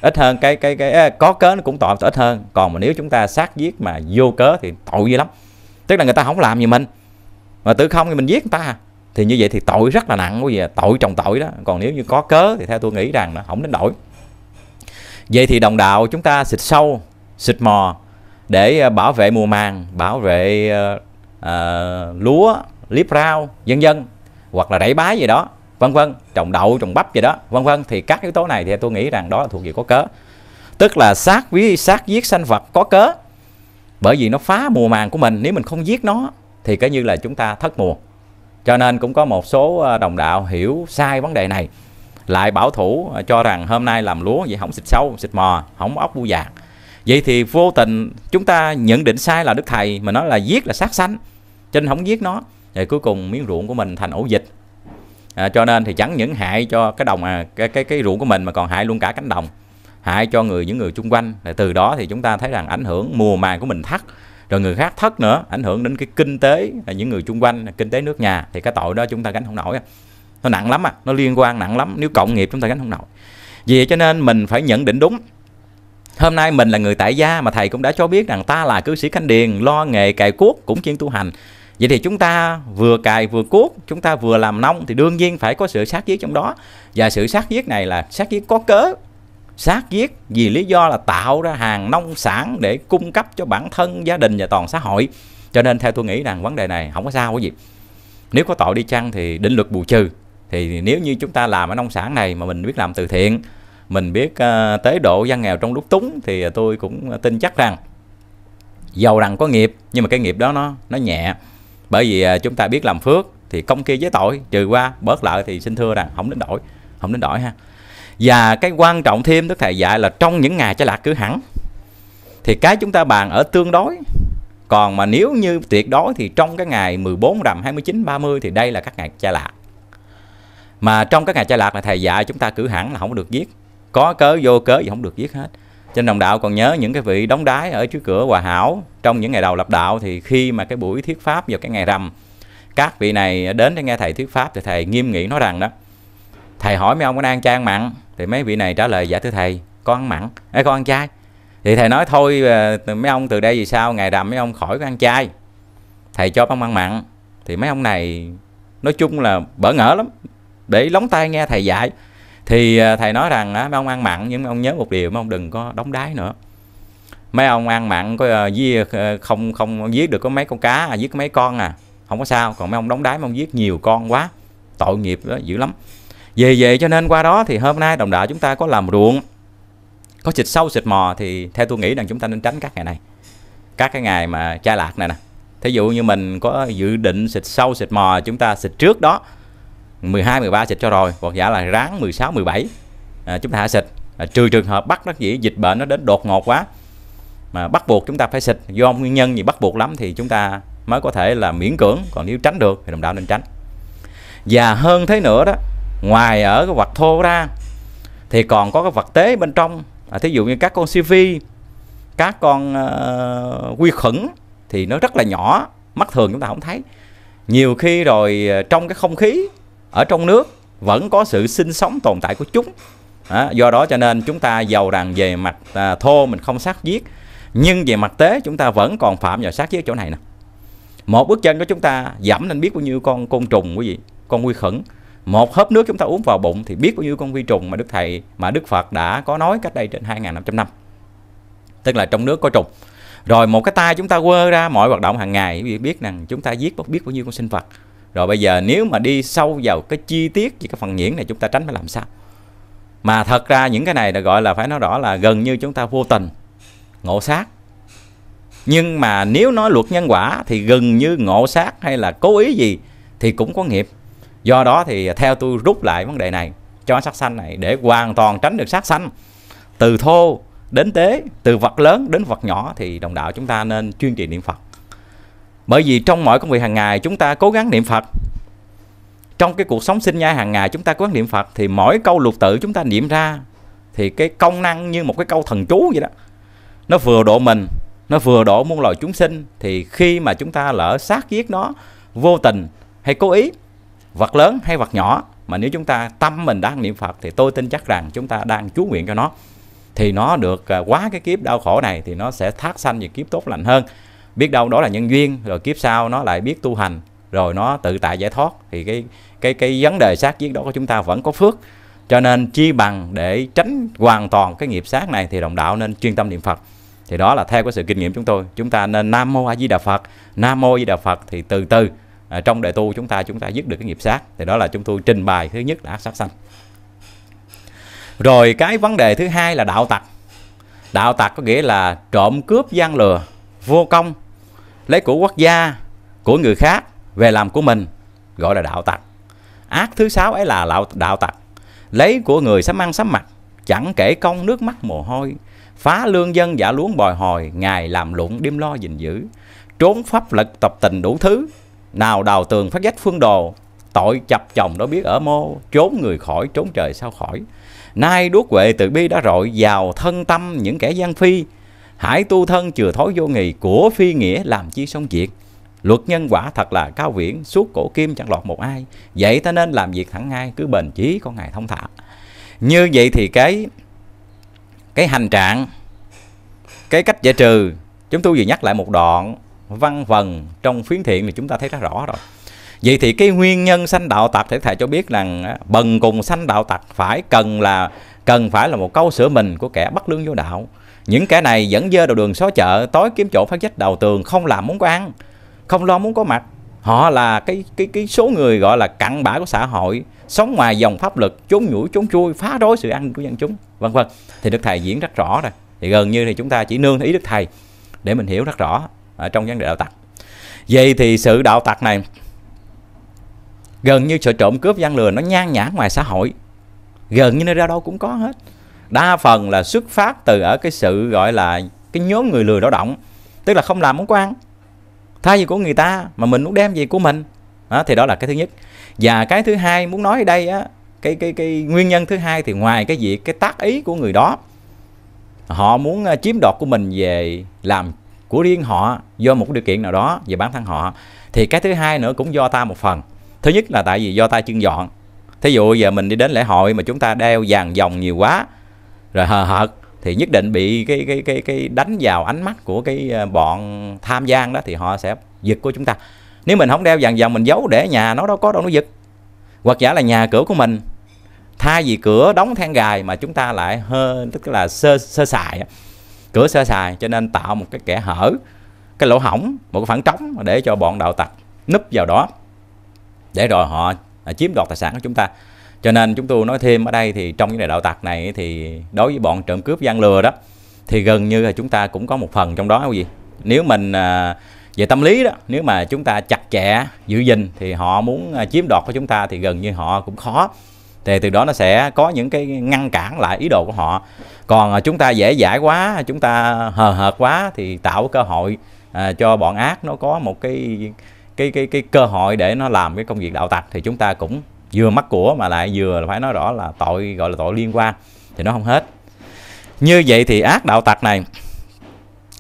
ít hơn cái cái cái ờ, có cớ nó cũng tội ít hơn còn mà nếu chúng ta sát giết mà vô cớ thì tội dữ lắm tức là người ta không làm gì mình mà tự không thì mình giết người ta thì như vậy thì tội rất là nặng quý vị tội trọng tội đó còn nếu như có cớ thì theo tôi nghĩ rằng nó không đến đổi vậy thì đồng đạo chúng ta xịt sâu xịt mò để ờ, bảo vệ mùa màng bảo vệ uh, lúa liếp rau vân dân hoặc là rẫy bái gì đó vân vân trồng đậu trồng bắp gì đó vân vân thì các yếu tố này thì tôi nghĩ rằng đó là thuộc về có cớ tức là sát với sát giết sanh vật có cớ bởi vì nó phá mùa màng của mình nếu mình không giết nó thì coi như là chúng ta thất mùa cho nên cũng có một số đồng đạo hiểu sai vấn đề này lại bảo thủ à, cho rằng hôm nay làm lúa vậy không xịt sâu xịt mò không ốc bu dạt vậy thì vô tình chúng ta nhận định sai là đức thầy mà nói là giết là sát sanh cho nên không giết nó rồi cuối cùng miếng ruộng của mình thành ổ dịch à, cho nên thì chẳng những hại cho cái đồng à, cái cái cái ruộng của mình mà còn hại luôn cả cánh đồng hại cho người những người chung quanh rồi từ đó thì chúng ta thấy rằng ảnh hưởng mùa màng của mình thắt rồi người khác thất nữa ảnh hưởng đến cái kinh tế là những người chung quanh kinh tế nước nhà thì cái tội đó chúng ta gánh không nổi nó nặng lắm à nó liên quan nặng lắm nếu cộng nghiệp chúng ta gánh không nổi vì vậy cho nên mình phải nhận định đúng Hôm nay mình là người tại gia mà thầy cũng đã cho biết rằng ta là cư sĩ Khánh Điền, lo nghề cài cuốc cũng chuyên tu hành. Vậy thì chúng ta vừa cài vừa cuốc, chúng ta vừa làm nông thì đương nhiên phải có sự sát giết trong đó. Và sự sát giết này là sát giết có cớ. Sát giết vì lý do là tạo ra hàng nông sản để cung cấp cho bản thân, gia đình và toàn xã hội. Cho nên theo tôi nghĩ rằng vấn đề này không có sao quý gì. Nếu có tội đi chăng thì định luật bù trừ thì nếu như chúng ta làm ở nông sản này mà mình biết làm từ thiện mình biết uh, tế độ dân nghèo trong lúc túng thì tôi cũng tin chắc rằng giàu rằng có nghiệp nhưng mà cái nghiệp đó nó nó nhẹ bởi vì uh, chúng ta biết làm phước thì công kia với tội trừ qua bớt lợi thì xin thưa rằng không đến đổi không đến đổi ha và cái quan trọng thêm đức thầy dạy là trong những ngày trái lạc cứ hẳn thì cái chúng ta bàn ở tương đối còn mà nếu như tuyệt đối thì trong cái ngày 14 rằm 29 30 thì đây là các ngày cha lạc mà trong các ngày trai lạc là thầy dạy chúng ta cử hẳn là không được giết có cớ vô cớ gì không được giết hết trên đồng đạo còn nhớ những cái vị đóng đái ở trước cửa hòa hảo trong những ngày đầu lập đạo thì khi mà cái buổi thuyết pháp vào cái ngày rằm các vị này đến để nghe thầy thuyết pháp thì thầy nghiêm nghị nói rằng đó thầy hỏi mấy ông có đang chay mặn thì mấy vị này trả lời dạ thưa thầy có ăn mặn ấy có ăn chay thì thầy nói thôi ờ, mấy ông từ đây vì sao ngày rằm mấy ông khỏi có ăn chay thầy cho ông ăn mặn thì mấy ông này nói chung là bỡ ngỡ lắm để lóng tai nghe thầy dạy thì à, thầy nói rằng á, mấy ông ăn mặn nhưng mấy ông nhớ một điều mấy ông đừng có đóng đáy nữa mấy ông ăn mặn có à, giết à, không không giết được có mấy con cá à, giết mấy con à không có sao còn mấy ông đóng đáy mấy ông giết nhiều con quá tội nghiệp đó dữ lắm về về cho nên qua đó thì hôm nay đồng đạo chúng ta có làm ruộng có xịt sâu xịt mò thì theo tôi nghĩ rằng chúng ta nên tránh các ngày này các cái ngày mà cha lạc này nè thí dụ như mình có dự định xịt sâu xịt mò chúng ta xịt trước đó 12 13 xịt cho rồi hoặc giả là ráng 16 17 à, chúng ta hãy xịt à, trừ trường hợp bắt nó dĩ dịch bệnh nó đến đột ngột quá mà bắt buộc chúng ta phải xịt do nguyên nhân gì bắt buộc lắm thì chúng ta mới có thể là miễn cưỡng còn nếu tránh được thì đồng đạo nên tránh và hơn thế nữa đó ngoài ở cái vật thô ra thì còn có cái vật tế bên trong à, thí dụ như các con siêu các con uh, quy khuẩn thì nó rất là nhỏ mắt thường chúng ta không thấy nhiều khi rồi ờ, trong cái không khí ở trong nước vẫn có sự sinh sống tồn tại của chúng à, do đó cho nên chúng ta giàu rằng về mặt à, thô mình không sát giết nhưng về mặt tế chúng ta vẫn còn phạm vào sát giết chỗ này nè một bước chân của chúng ta giảm nên biết bao nhiêu con côn trùng quý vị con quy khẩn một hớp nước chúng ta uống vào bụng thì biết bao nhiêu con vi trùng mà đức thầy mà đức phật đã có nói cách đây trên 2.500 năm tức là trong nước có trùng rồi một cái tay chúng ta quơ ra mọi hoạt động hàng ngày quý vị biết rằng chúng ta giết biết bao nhiêu con sinh vật rồi bây giờ nếu mà đi sâu vào cái chi tiết về cái phần nhuyễn này chúng ta tránh phải làm sao mà thật ra những cái này được gọi là phải nói rõ là gần như chúng ta vô tình ngộ sát nhưng mà nếu nói luật nhân quả thì gần như ngộ sát hay là cố ý gì thì cũng có nghiệp do đó thì theo tôi rút lại vấn đề này cho sát sanh này để hoàn toàn tránh được sát sanh từ thô đến tế từ vật lớn đến vật nhỏ thì đồng đạo chúng ta nên chuyên trì niệm phật bởi vì trong mọi công việc hàng ngày chúng ta cố gắng niệm phật trong cái cuộc sống sinh nhai hàng ngày chúng ta cố gắng niệm phật thì mỗi câu lục tự chúng ta niệm ra thì cái công năng như một cái câu thần chú vậy đó nó vừa độ mình nó vừa độ muôn loài chúng sinh thì khi mà chúng ta lỡ sát giết nó vô tình hay cố ý vật lớn hay vật nhỏ mà nếu chúng ta tâm mình đang niệm phật thì tôi tin chắc rằng chúng ta đang chú nguyện cho nó thì nó được à, quá cái kiếp đau khổ này thì nó sẽ thoát sanh về kiếp tốt lành hơn biết đâu đó là nhân duyên rồi kiếp sau nó lại biết tu hành rồi nó tự tại giải thoát thì cái cái cái vấn đề sát giết đó của chúng ta vẫn có phước cho nên chi bằng để tránh hoàn toàn cái nghiệp sát này thì đồng đạo nên chuyên tâm niệm phật thì đó là theo cái sự kinh nghiệm chúng tôi chúng ta nên nam mô a di đà phật nam mô a di đà phật thì từ từ à, trong đời tu chúng ta chúng ta dứt được cái nghiệp sát thì đó là chúng tôi trình bày thứ nhất là sát sanh rồi cái vấn đề thứ hai là đạo tặc đạo tặc có nghĩa là trộm cướp gian lừa vô công lấy của quốc gia của người khác về làm của mình gọi là đạo tặc ác thứ sáu ấy là đạo, đạo tặc lấy của người sắm ăn sắm mặc chẳng kể công nước mắt mồ hôi phá lương dân giả luống bòi hồi ngày làm lụng đêm lo gìn giữ trốn pháp lực tập tình đủ thứ nào đào tường phát dách phương đồ tội chập chồng đó biết ở mô trốn người khỏi trốn trời sao khỏi nay đuốc huệ từ bi đã rội vào thân tâm những kẻ gian phi Hãy tu thân chừa thối vô nghị của phi nghĩa làm chi xong diệt Luật nhân quả thật là cao viễn, suốt cổ kim chẳng lọt một ai. Vậy ta nên làm việc thẳng ngay, cứ bền chí con ngài thông thả. Như vậy thì cái cái hành trạng, cái cách giải trừ, chúng tôi vừa nhắc lại một đoạn văn vần trong phiến thiện thì chúng ta thấy rất rõ rồi. Vậy thì cái nguyên nhân sanh đạo tặc thể thầy cho biết rằng bần cùng sanh đạo tặc phải cần là cần phải là một câu sửa mình của kẻ bất lương vô đạo những kẻ này dẫn dơ đầu đường xó chợ, tối kiếm chỗ phát chết đầu tường, không làm muốn có ăn, không lo muốn có mặt. Họ là cái cái cái số người gọi là cặn bã của xã hội, sống ngoài dòng pháp luật, trốn nhủi, trốn chui, phá rối sự ăn của dân chúng, vân vân. Thì Đức Thầy diễn rất rõ rồi. Thì gần như thì chúng ta chỉ nương ý Đức Thầy để mình hiểu rất rõ ở trong vấn đề đạo tặc. Vậy thì sự đạo tặc này gần như sự trộm cướp gian lừa nó nhan nhản ngoài xã hội gần như nơi ra đâu cũng có hết đa phần là xuất phát từ ở cái sự gọi là cái nhóm người lười lao động tức là không làm muốn quan thay vì của người ta mà mình muốn đem gì của mình đó, thì đó là cái thứ nhất và cái thứ hai muốn nói đây á cái cái cái nguyên nhân thứ hai thì ngoài cái việc cái tác ý của người đó họ muốn ờ, chiếm đoạt của mình về làm của riêng họ do một điều kiện nào đó về bản thân họ thì cái thứ hai nữa cũng do ta một phần thứ nhất là tại vì do ta chuyên dọn thí dụ giờ mình đi đến lễ hội mà chúng ta đeo vàng dòng nhiều quá rồi hờ hợt thì nhất định bị cái cái cái cái đánh vào ánh mắt của cái ờ, bọn tham gian đó thì họ sẽ giật của chúng ta nếu mình không đeo vàng vòng mình giấu để nhà nó đâu có đâu nó giật hoặc giả là nhà cửa của mình thay vì cửa đóng then gài mà chúng ta lại hơn tức là sơ sơ xài cửa sơ xài cho nên tạo một cái kẻ hở cái lỗ hỏng một cái phản trống để cho bọn đạo tặc núp vào đó để rồi họ à, chiếm đoạt tài sản của chúng ta cho nên chúng tôi nói thêm ở đây thì trong vấn đề đạo tặc này thì đối với bọn trộm cướp gian lừa đó thì gần như là chúng ta cũng có một phần trong đó quý vị nếu mình à, về tâm lý đó nếu mà chúng ta chặt chẽ giữ gìn thì họ muốn à, chiếm đoạt của chúng ta thì gần như họ cũng khó thì từ đó nó sẽ có những cái ngăn cản lại ý đồ của họ còn à, chúng ta dễ dãi quá chúng ta hờ hợt quá thì tạo cơ hội cho bọn ác nó có một cái cái cái cái cơ hội để nó làm cái công việc đạo tặc thì chúng ta cũng vừa mắc của mà lại vừa phải nói rõ là tội gọi là tội liên quan thì nó không hết như vậy thì ác đạo tặc này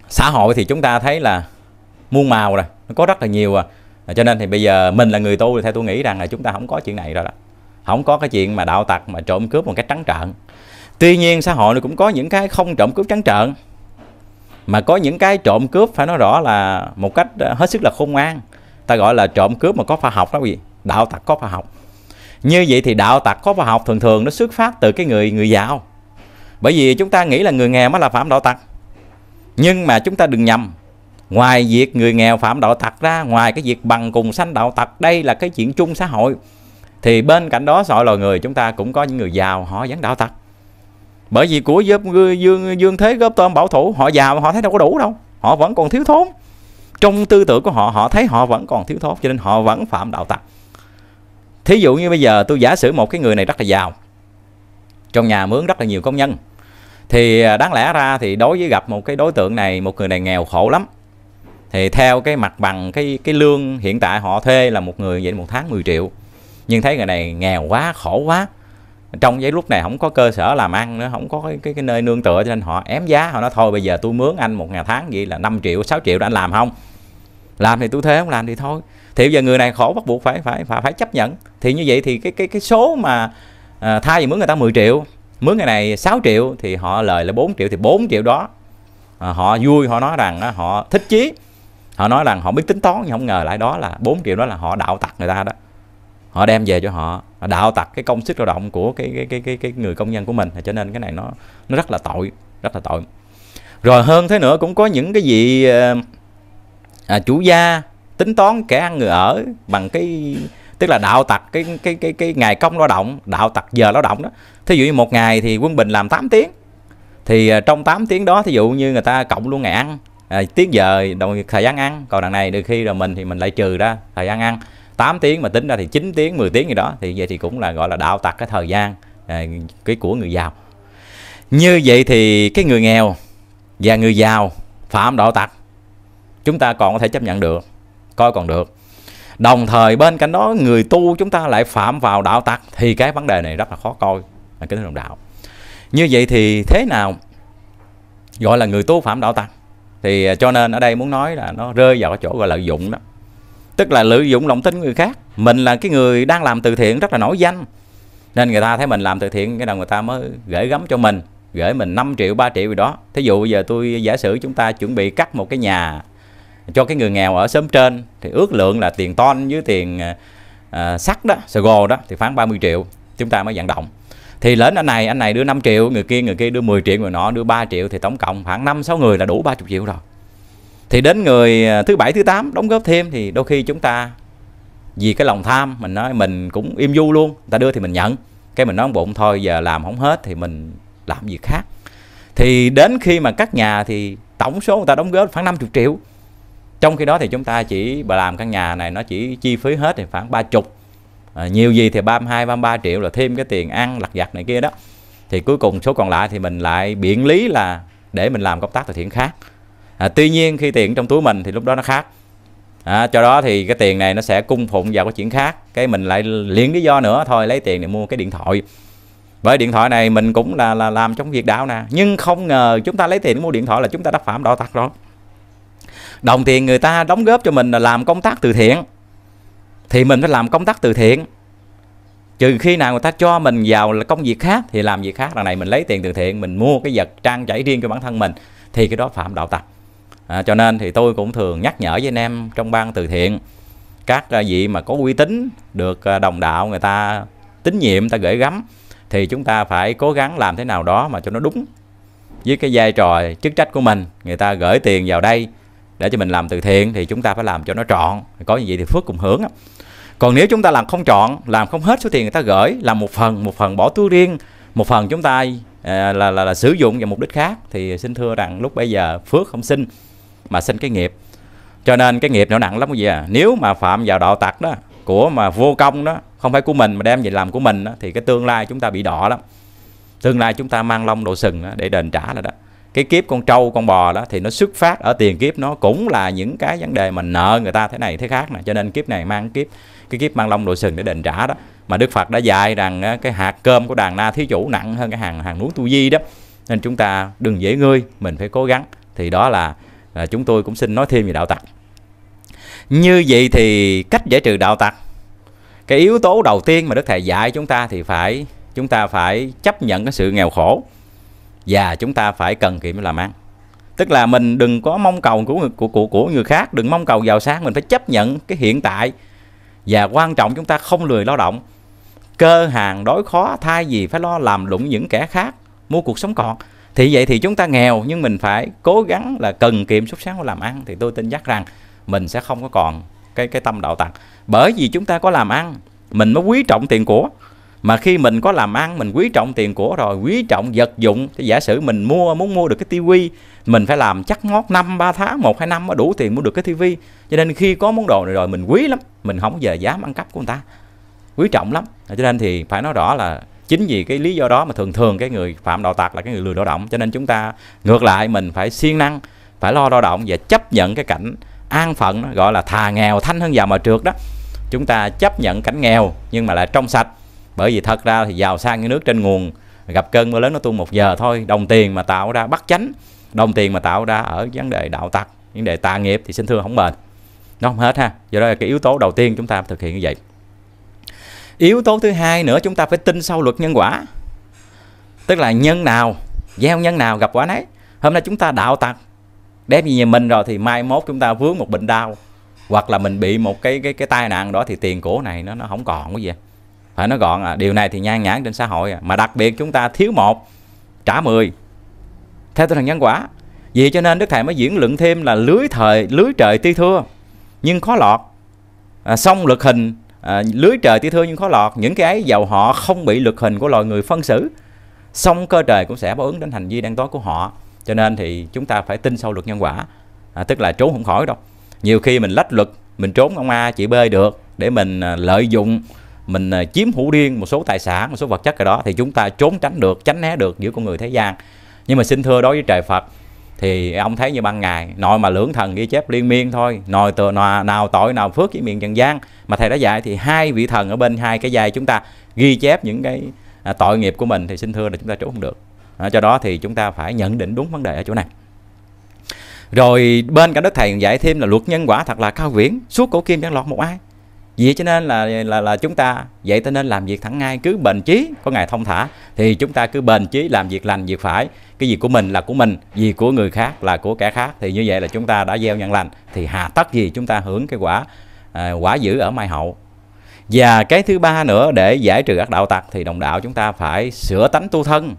xã hội thì chúng ta thấy là muôn màu rồi nó có rất là nhiều à, à cho nên thì bây giờ mình là người tu thì theo tôi nghĩ rằng là chúng ta không có chuyện này rồi đó không có cái chuyện mà đạo tặc mà trộm cướp một cách trắng trợn tuy nhiên xã hội nó cũng có những cái không trộm cướp trắng trợn mà có những cái trộm cướp phải nói rõ là một cách à, hết sức là khôn ngoan ta gọi là trộm cướp mà có khoa học đó gì đạo tặc có khoa học như vậy thì đạo tặc có vào học thường thường nó xuất phát từ cái người người giàu bởi vì chúng ta nghĩ là người nghèo mới là phạm đạo tặc nhưng mà chúng ta đừng nhầm ngoài việc người nghèo phạm đạo tặc ra ngoài cái việc bằng cùng sanh đạo tặc đây là cái chuyện chung xã hội thì bên cạnh đó sọi loài người chúng ta cũng có những người giàu họ vẫn đạo tặc bởi vì của dương dương dương thế góp tôm bảo thủ họ giàu họ thấy đâu có đủ đâu họ vẫn còn thiếu thốn trong tư tưởng của họ họ thấy họ vẫn còn thiếu thốn cho nên họ vẫn phạm đạo tặc thí dụ như bây giờ tôi giả sử một cái người này rất là giàu trong nhà mướn rất là nhiều công nhân thì à, đáng lẽ ra thì đối với gặp một cái đối tượng này một người này nghèo khổ lắm thì theo cái mặt bằng cái cái lương hiện tại họ thuê là một người vậy một tháng 10 triệu nhưng thấy người này nghèo quá khổ quá trong giấy lúc này không có cơ sở làm ăn nữa không có cái, cái, cái nơi nương tựa cho nên họ ém giá họ nói thôi bây giờ tôi mướn anh một ngày tháng vậy là 5 triệu 6 triệu đã anh làm không làm thì tôi thuê không làm thì thôi thì giờ người này khổ bắt buộc phải phải phải phải chấp nhận thì như vậy thì cái cái cái số mà à, thay vì mướn người ta 10 triệu mướn người này 6 triệu thì họ lời là 4 triệu thì 4 triệu đó à, họ vui họ nói rằng à, họ thích chí họ nói rằng họ biết tính toán nhưng không ngờ lại đó là 4 triệu đó là họ đạo tặc người ta đó họ đem về cho họ đạo tặc cái công sức lao động của cái cái cái cái cái người công nhân của mình cho nên cái này nó nó rất là tội rất là tội rồi hơn thế nữa cũng có những cái gì à, à, chủ gia tính toán kẻ ăn người ở bằng cái tức là đạo tặc cái cái cái cái ngày công lao động đạo tặc giờ lao động đó thí dụ như một ngày thì quân bình làm 8 tiếng thì à, trong 8 tiếng đó thí dụ như người ta cộng luôn ngày ăn à, tiếng giờ đồng thời gian ăn còn đằng này đôi khi là mình thì mình lại trừ ra thời gian ăn 8 tiếng mà tính ra thì 9 tiếng 10 tiếng gì đó thì vậy thì cũng là gọi là đạo tặc cái thời gian à, cái của người giàu như vậy thì cái người nghèo và người giàu phạm đạo tặc chúng ta còn có thể chấp nhận được coi còn được đồng thời bên cạnh đó người tu chúng ta lại phạm vào đạo tặc thì cái vấn đề này rất là khó coi là kính đồng đạo như vậy thì thế nào gọi là người tu phạm đạo tặc thì à, cho nên ở đây muốn nói là nó rơi vào cái chỗ gọi là lợi dụng đó tức là lợi dụng lòng tin người khác mình là cái người đang làm từ thiện rất là nổi danh nên người ta thấy mình làm từ thiện cái đầu người ta mới gửi gắm cho mình gửi mình 5 triệu 3 triệu gì đó thí dụ bây giờ tôi giả sử chúng ta chuẩn bị cắt một cái nhà cho cái người nghèo ở sớm trên thì ước lượng là tiền ton với tiền à, à sắt đó sờ gồ đó thì phán 30 triệu chúng ta mới vận động thì lớn anh này anh này đưa 5 triệu người kia người kia đưa 10 triệu người nọ đưa 3 triệu thì tổng cộng khoảng 5 6 người là đủ 30 triệu rồi thì đến người à, thứ bảy thứ tám đóng góp thêm thì đôi khi chúng ta vì cái lòng tham mình nói mình cũng im du luôn người ta đưa thì mình nhận cái mình nói bụng thôi giờ làm không hết thì mình làm việc khác thì đến khi mà các nhà thì tổng số người ta đóng góp khoảng 50 triệu trong khi đó thì chúng ta chỉ làm căn nhà này nó chỉ chi phí hết thì khoảng ba chục à, nhiều gì thì 32 33 triệu là thêm cái tiền ăn lặt vặt này kia đó thì cuối cùng số còn lại thì mình lại biện lý là để mình làm công tác từ thiện khác à, tuy nhiên khi tiền trong túi mình thì lúc đó nó khác à, cho đó thì cái tiền này nó sẽ cung phụng vào cái chuyện khác cái mình lại liền lý do nữa thôi lấy tiền để mua cái điện thoại với điện thoại này mình cũng là là làm trong việc đạo nè nhưng không ngờ chúng ta lấy tiền để mua điện thoại là chúng ta đã phạm đạo tặc rồi đồng tiền người ta đóng góp cho mình là làm công tác từ thiện thì mình phải làm công tác từ thiện trừ khi nào người ta cho mình vào là công việc khác thì làm việc khác lần này mình lấy tiền từ thiện mình mua cái vật trang trải riêng cho bản thân mình thì cái đó phạm đạo tặc à, cho nên thì tôi cũng thường nhắc nhở với anh em trong ban từ thiện các à, vị mà có uy tín được à, đồng đạo người ta tín nhiệm người ta gửi gắm thì chúng ta phải cố gắng làm thế nào đó mà cho nó đúng với cái vai trò chức trách của mình người ta gửi tiền vào đây để cho mình làm từ thiện thì chúng ta phải làm cho nó trọn có như vậy thì phước cùng hưởng còn nếu chúng ta làm không trọn làm không hết số tiền người ta gửi làm một phần một phần bỏ túi riêng một phần chúng ta là, là, là, là sử dụng vào mục đích khác thì xin thưa rằng lúc bây giờ phước không sinh mà sinh cái nghiệp cho nên cái nghiệp nó nặng lắm cái gì à nếu mà phạm vào đạo tặc đó của mà vô công đó không phải của mình mà đem về làm của mình đó, thì cái tương lai chúng ta bị đỏ lắm tương lai chúng ta mang lông độ sừng đó, để đền trả là đó cái kiếp con trâu con bò đó thì nó xuất phát ở tiền kiếp nó cũng là những cái vấn đề mà nợ người ta thế này thế khác nè cho nên kiếp này mang kiếp cái kiếp mang lông đội sừng để đền trả đó mà đức phật đã dạy rằng cái hạt cơm của đàn na thí chủ nặng hơn cái hàng hàng núi tu di đó nên chúng ta đừng dễ ngươi mình phải cố gắng thì đó là, là chúng tôi cũng xin nói thêm về đạo tặc như vậy thì cách giải trừ đạo tặc cái yếu tố đầu tiên mà đức thầy dạy chúng ta thì phải chúng ta phải chấp nhận cái sự nghèo khổ và chúng ta phải cần kiệm làm ăn tức là mình đừng có mong cầu của người, của của của người khác đừng mong cầu giàu sang mình phải chấp nhận cái hiện tại và quan trọng chúng ta không lười lao động cơ hàng đối khó thay vì phải lo làm lụng những kẻ khác mua cuộc sống còn thì vậy thì chúng ta nghèo nhưng mình phải cố gắng là cần kiệm xuất sáng của làm ăn thì tôi tin chắc rằng mình sẽ không có còn cái cái tâm đạo tặc bởi vì chúng ta có làm ăn mình mới quý trọng tiền của mà khi mình có làm ăn mình quý trọng tiền của rồi quý trọng vật dụng thì giả sử mình mua muốn mua được cái tivi mình phải làm chắc ngót năm ba tháng một hai năm mới đủ tiền mua được cái tivi cho nên khi có món đồ này rồi mình quý lắm mình không về dám ăn cắp của người ta quý trọng lắm cho nên thì phải nói rõ là chính vì cái lý do đó mà thường thường cái người phạm đạo tặc là cái người lười lao động cho nên chúng ta ngược lại mình phải siêng năng phải lo lao động và chấp nhận cái cảnh an phận gọi là thà nghèo thanh hơn giàu mà trượt đó chúng ta chấp nhận cảnh nghèo nhưng mà lại trong sạch bởi vì thật ra thì giàu sang cái nước trên nguồn gặp cơn mưa lớn nó tuôn một giờ thôi đồng tiền mà tạo ra bắt chánh đồng tiền mà tạo ra ở vấn đề đạo tặc vấn đề tà nghiệp thì xin thưa không bền nó không hết ha do đó là cái yếu tố đầu tiên chúng ta thực hiện như vậy yếu tố thứ hai nữa chúng ta phải tin sâu luật nhân quả tức là nhân nào gieo nhân nào gặp quả nấy hôm nay chúng ta đạo tặc đem gì nhà mình rồi thì mai mốt chúng ta vướng một bệnh đau hoặc là mình bị một cái cái cái tai nạn đó thì tiền cổ này nó nó không còn cái gì phải nói gọn à điều này thì nhan nhản trên xã hội à. mà đặc biệt chúng ta thiếu một trả mười theo tinh thần nhân quả vì cho nên đức thầy mới diễn luận thêm là lưới thời lưới trời tuy thưa nhưng khó lọt à, xong lực hình à, lưới trời tuy thưa nhưng khó lọt những cái ấy giàu họ không bị lực hình của loài người phân xử xong cơ trời cũng sẽ báo ứng đến hành vi đang tối của họ cho nên thì chúng ta phải tin sâu luật nhân quả à, tức là trốn không khỏi đâu nhiều khi mình lách luật mình trốn ông a chị b được để mình à, lợi dụng mình à, chiếm hữu riêng một số tài sản một số vật chất cái đó thì chúng ta trốn tránh được tránh né được giữa con người thế gian nhưng mà xin thưa đối với trời phật thì ông thấy như ban ngày nội mà lưỡng thần ghi chép liên miên thôi nội từ nào, nào tội nào phước với miệng trần gian mà thầy đã dạy thì hai vị thần ở bên hai cái dài chúng ta ghi chép những cái à, tội nghiệp của mình thì xin thưa là chúng ta trốn không được à, cho đó thì chúng ta phải nhận định đúng vấn đề ở chỗ này rồi bên cả đức thầy dạy thêm là luật nhân quả thật là cao viễn suốt cổ kim chẳng lọt một ai vì cho nên là là là chúng ta vậy cho nên làm việc thẳng ngay cứ bền chí có ngày thông thả thì chúng ta cứ bền chí làm việc lành việc phải cái gì của mình là của mình gì của người khác là của kẻ khác thì như vậy là chúng ta đã gieo nhân lành thì hà tất gì chúng ta hưởng cái quả à, quả dữ ở mai hậu và cái thứ ba nữa để giải trừ ác đạo tặc thì đồng đạo chúng ta phải sửa tánh tu thân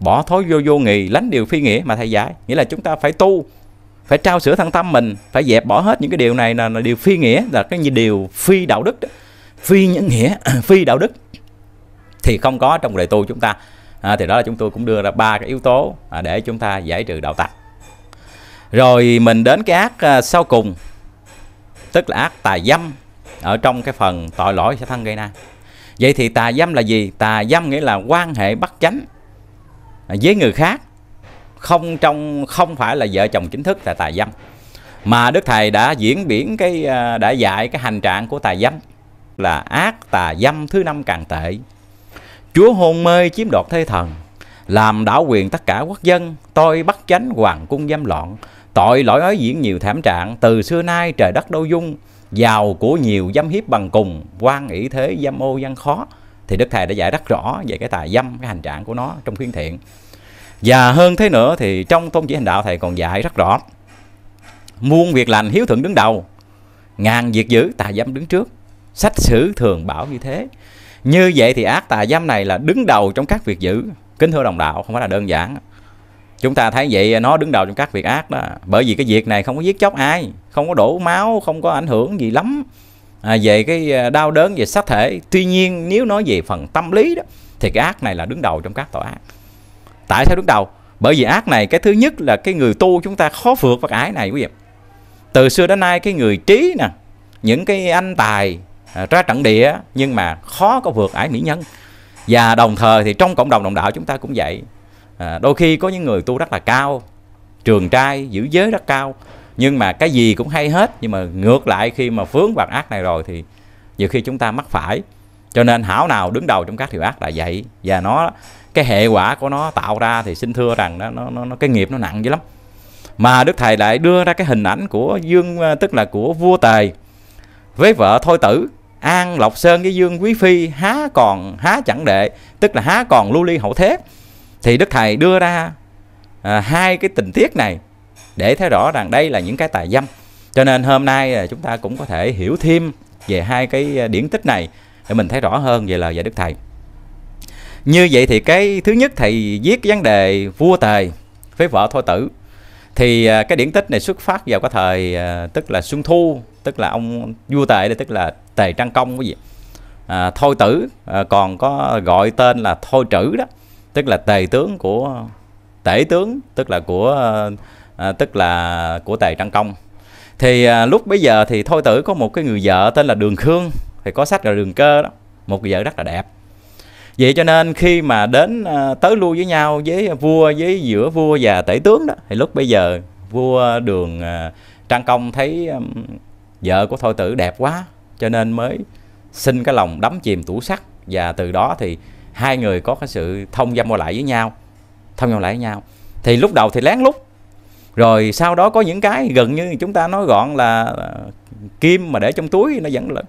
bỏ thói vô vô nghị lánh điều phi nghĩa mà thầy giải nghĩa là chúng ta phải tu phải trao sửa thân tâm mình phải dẹp bỏ hết những cái điều này là, là điều phi nghĩa là cái như điều phi đạo đức đó. phi nhân nghĩa <clears throat> phi đạo đức thì không có trong đời tu chúng ta à, thì đó là chúng tôi cũng đưa ra ba cái yếu tố à, để chúng ta giải trừ đạo tặc rồi mình đến cái ác à, sau cùng tức là ác tà dâm ở trong cái phần tội lỗi sẽ thân gây ra vậy thì tà dâm là gì tà dâm nghĩa là quan hệ bất chánh à, với người khác không trong không phải là vợ chồng chính thức là tài dâm mà đức thầy đã diễn biển cái à, đã dạy cái hành trạng của tài dâm là ác tà dâm thứ năm càng tệ chúa hôn mê chiếm đoạt thế thần làm đảo quyền tất cả quốc dân tôi bắt chánh hoàng cung dâm loạn tội lỗi ới diễn nhiều thảm trạng từ xưa nay trời đất đô dung giàu của nhiều dâm hiếp bằng cùng quan ỷ thế dâm ô văn khó thì đức thầy đã giải rất rõ về cái tà dâm cái hành trạng của nó trong khuyên thiện và hơn thế nữa thì trong tôn chỉ hành đạo thầy còn dạy rất rõ muôn việc lành hiếu thuận đứng đầu ngàn việc dữ tà dâm đứng trước sách sử thường bảo như thế như vậy thì ác tà dâm này là đứng đầu trong các việc dữ kính thưa đồng đạo không phải là đơn giản chúng ta thấy vậy nó đứng đầu trong các việc ác đó bởi vì cái việc này không có giết chóc ai không có đổ máu không có ảnh hưởng gì lắm à, về cái à, đau đớn về xác thể tuy nhiên nếu nói về phần tâm lý đó thì cái ác này là đứng đầu trong các tội ác tại sao đứng đầu bởi vì ác này cái thứ nhất là cái người tu chúng ta khó vượt vật ái này quý vị từ xưa đến nay cái người trí nè những cái anh tài à, ra trận địa nhưng mà khó có vượt ái mỹ nhân và đồng thời thì trong cộng đồng đồng đạo chúng ta cũng vậy à, đôi khi có những người tu rất là cao trường trai giữ giới rất cao nhưng mà cái gì cũng hay hết nhưng mà ngược lại khi mà vướng vào ác này rồi thì nhiều khi chúng ta mắc phải cho nên hảo nào đứng đầu trong các điều ác là vậy và nó cái hệ quả của nó tạo ra thì xin thưa rằng nó nó, nó cái nghiệp nó nặng dữ lắm mà đức thầy lại đưa ra cái hình ảnh của dương ờ, tức là của vua tề với vợ thôi tử an lộc sơn với dương quý phi há còn há chẳng đệ tức là há còn lưu ly hậu thế thì đức thầy đưa ra à, hai cái tình tiết này để thấy rõ rằng đây là những cái tài dâm cho nên hôm nay ờ, chúng ta cũng có thể hiểu thêm về hai cái điển tích này để mình thấy rõ hơn về lời dạy đức thầy như vậy thì cái thứ nhất thầy viết vấn đề vua tề với vợ thôi tử thì à, cái điển tích này xuất phát vào cái thời à, tức là xuân thu tức là ông vua tề đây tức là tề trang công cái gì à, thôi tử à, còn có gọi tên là thôi trữ đó tức là tề tướng của tể tướng tức là của tức là của tề trang công thì lúc bây giờ thì thôi tử có một cái người vợ tên là đường khương thì có sách là đường cơ đó một người vợ rất là đẹp vậy cho nên khi mà đến ờ, tới lui với nhau với vua với giữa vua và tể tướng đó thì lúc bây giờ vua đường ờ, trang công thấy vợ của thôi tử đẹp quá cho nên mới xin cái lòng đắm chìm tủ sắc và từ đó thì hai người có cái sự thông dâm qua lại với nhau thông dâm lại với nhau thì lúc đầu thì lén lút rồi sau đó có những cái gần như chúng ta nói gọn là ờ, kim mà để trong túi nó vẫn là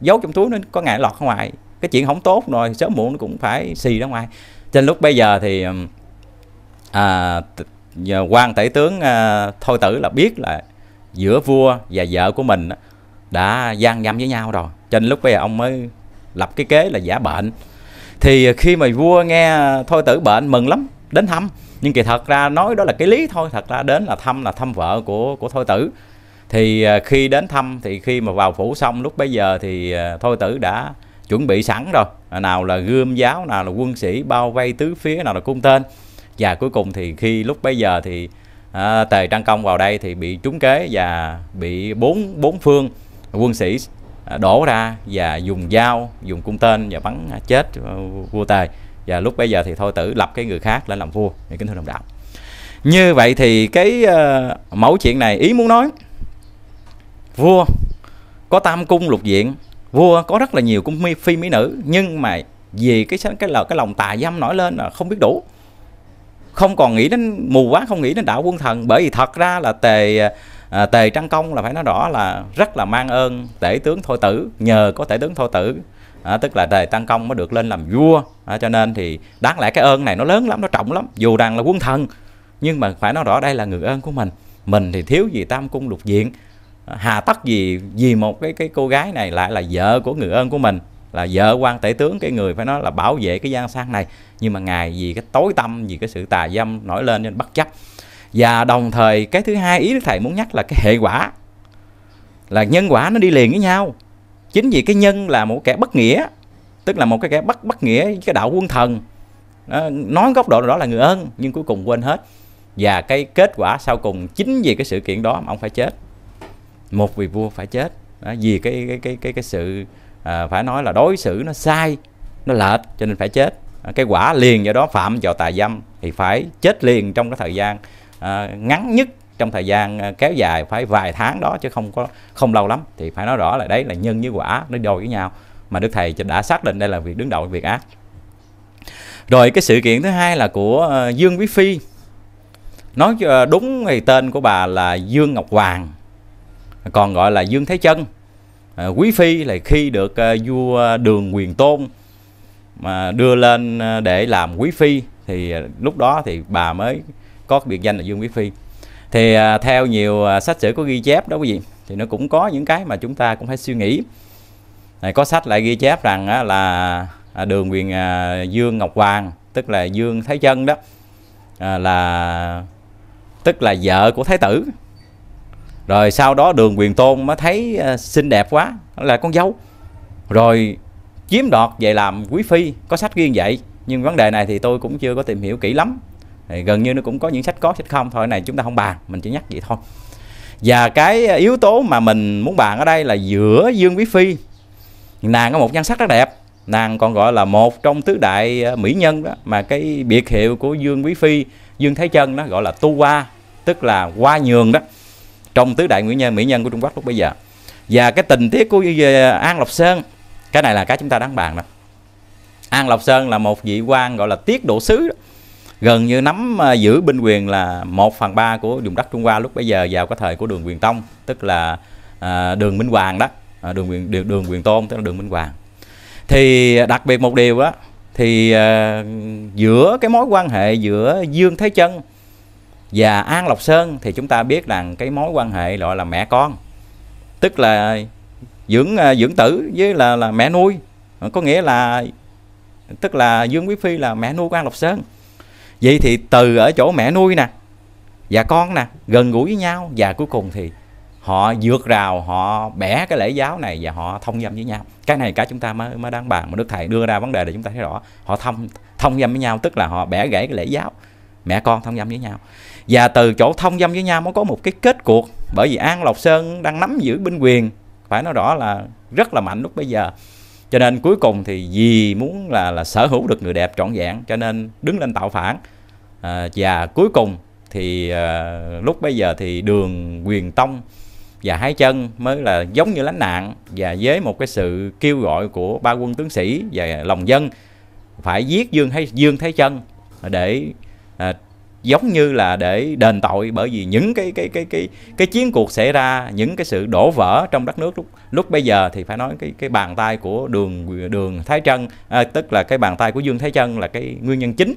giấu trong túi nó có ngại lọt ra ngoài cái chuyện không tốt rồi sớm muộn nó cũng phải xì ra ngoài trên lúc bây giờ thì à, quan tể tướng à, thôi tử là biết là giữa vua và vợ của mình đã gian dâm với nhau rồi trên lúc bây giờ ông mới lập cái kế là giả bệnh thì khi mà vua nghe thôi tử bệnh mừng lắm đến thăm nhưng kỳ thật ra nói đó là cái lý thôi thật ra đến là thăm là thăm vợ của của thôi tử thì à, khi đến thăm thì khi mà vào phủ xong lúc bây giờ thì à, thôi tử đã chuẩn bị sẵn rồi à, nào là gươm giáo nào là quân sĩ bao vây tứ phía nào là cung tên và cuối cùng thì khi lúc bây giờ thì à, tề trang công vào đây thì bị trúng kế và bị bốn bốn phương quân sĩ à, đổ ra và dùng dao dùng cung tên và bắn à, chết vua tề và lúc bây giờ thì thôi tử lập cái người khác lên làm vua thì kính thưa đồng đạo như vậy thì cái uh, mẫu chuyện này ý muốn nói vua có tam cung lục diện vua có rất là nhiều cung phi mỹ nữ nhưng mà vì cái cái là cái lòng tà dâm nổi lên là không biết đủ không còn nghĩ đến mù quá không nghĩ đến đạo quân thần bởi vì thật ra là tề à, tề trăng công là phải nói rõ là rất là mang ơn tể tướng thôi tử nhờ có tể tướng thôi tử à, tức là tề tăng công mới được lên làm vua à, cho nên thì đáng lẽ cái ơn này nó lớn lắm nó trọng lắm dù rằng là quân thần nhưng mà phải nói rõ đây là người ơn của mình mình thì thiếu gì tam cung lục diện hà tất gì vì một cái cái cô gái này lại là vợ của người ơn của mình là vợ quan tể tướng cái người phải nói là bảo vệ cái gian sang này nhưng mà ngài vì cái tối tâm vì cái sự tà dâm nổi lên nên bất chấp và đồng thời cái thứ hai ý thầy muốn nhắc là cái hệ quả là nhân quả nó đi liền với nhau chính vì cái nhân là một kẻ bất nghĩa tức là một cái kẻ bất bất nghĩa cái đạo quân thần nói góc độ đó là người ơn nhưng cuối cùng quên hết và cái kết quả sau cùng chính vì cái sự kiện đó mà ông phải chết một vị vua phải chết đó, vì cái cái cái cái cái sự à, phải nói là đối xử nó sai nó lệch cho nên phải chết à, cái quả liền do đó phạm vào tà dâm thì phải chết liền trong cái thời gian à, ngắn nhất trong thời gian à, kéo dài phải vài tháng đó chứ không có không lâu lắm thì phải nói rõ là đấy là nhân với quả nó đôi với nhau mà đức thầy đã xác định đây là việc đứng đầu việc ác rồi cái sự kiện thứ hai là của à, Dương Quý Phi nói à, đúng thì tên của bà là Dương Ngọc Hoàng còn gọi là Dương Thái Chân à, Quý Phi là khi được à, vua Đường Quyền Tôn mà đưa lên à, để làm Quý Phi thì lúc đó thì bà mới có biệt danh là Dương Quý Phi thì theo nhiều sách sử có ghi chép đó quý vị thì nó cũng có những cái mà chúng ta cũng phải suy nghĩ này có sách lại ghi chép rằng là đường quyền Dương Ngọc Hoàng tức là Dương Thái Chân đó là tức là vợ của Thái tử rồi sau đó đường quyền tôn mới thấy ờ, xinh đẹp quá là con dâu rồi chiếm đoạt về làm quý phi có sách riêng vậy nhưng vấn đề này thì tôi cũng chưa có tìm hiểu kỹ lắm thì gần như nó cũng có những sách có sách không thôi này chúng ta không bàn mình chỉ nhắc vậy thôi và cái ờ, yếu tố mà mình muốn bàn ở đây là giữa dương quý phi nàng có một nhan sắc rất đẹp nàng còn gọi là một trong tứ đại ờ, mỹ nhân đó mà cái biệt hiệu của dương quý phi dương thái chân nó gọi là tu hoa tức là hoa nhường đó trong tứ đại nguyễn nhân mỹ nhân của trung quốc lúc bây giờ và cái tình tiết của ờ, an lộc sơn cái này là cái chúng ta đáng bàn đó an lộc sơn là một vị quan gọi là tiết độ sứ đó. gần như nắm ờ, giữ binh quyền là một phần ba của vùng đất trung hoa lúc bây giờ vào cái thời của đường quyền tông tức là ờ, đường minh hoàng đó đường quyền đường, đường quyền tôn tức là đường minh hoàng thì đặc biệt một điều đó thì à, giữa cái mối quan hệ giữa dương thế chân và An Lộc Sơn thì chúng ta biết rằng cái mối quan hệ gọi là mẹ con tức là dưỡng à, dưỡng tử với là là mẹ nuôi có nghĩa là tức là Dương Quý Phi là mẹ nuôi của An Lộc Sơn vậy thì từ ở chỗ mẹ nuôi nè và con nè gần gũi với nhau và cuối cùng thì họ vượt rào họ bẻ cái lễ giáo này và họ thông dâm với nhau cái này cả chúng ta mới mới đang bàn mà đức thầy đưa ra vấn đề để chúng ta thấy rõ họ thông thông dâm với nhau tức là họ bẻ gãy cái lễ giáo mẹ con thông dâm với nhau và từ chỗ thông dâm với nhau mới có một cái kết cuộc bởi vì An Lộc Sơn đang nắm giữ binh quyền phải nói rõ là rất là mạnh lúc bây giờ cho nên cuối cùng thì vì muốn là là sở hữu được người đẹp trọn vẹn cho nên đứng lên tạo phản à, và cuối cùng thì à, lúc bây giờ thì đường quyền tông và hai chân mới là giống như lánh nạn và với một cái sự kêu gọi của ba quân tướng sĩ và lòng dân phải giết dương hay dương thái chân để à, giống như là để đền tội bởi vì những cái cái cái cái cái chiến cuộc xảy ra những cái sự đổ vỡ trong đất nước lúc lúc bây giờ thì phải nói cái cái bàn tay của đường đường Thái Trân à, tức là cái bàn tay của Dương Thái Trân là cái nguyên nhân chính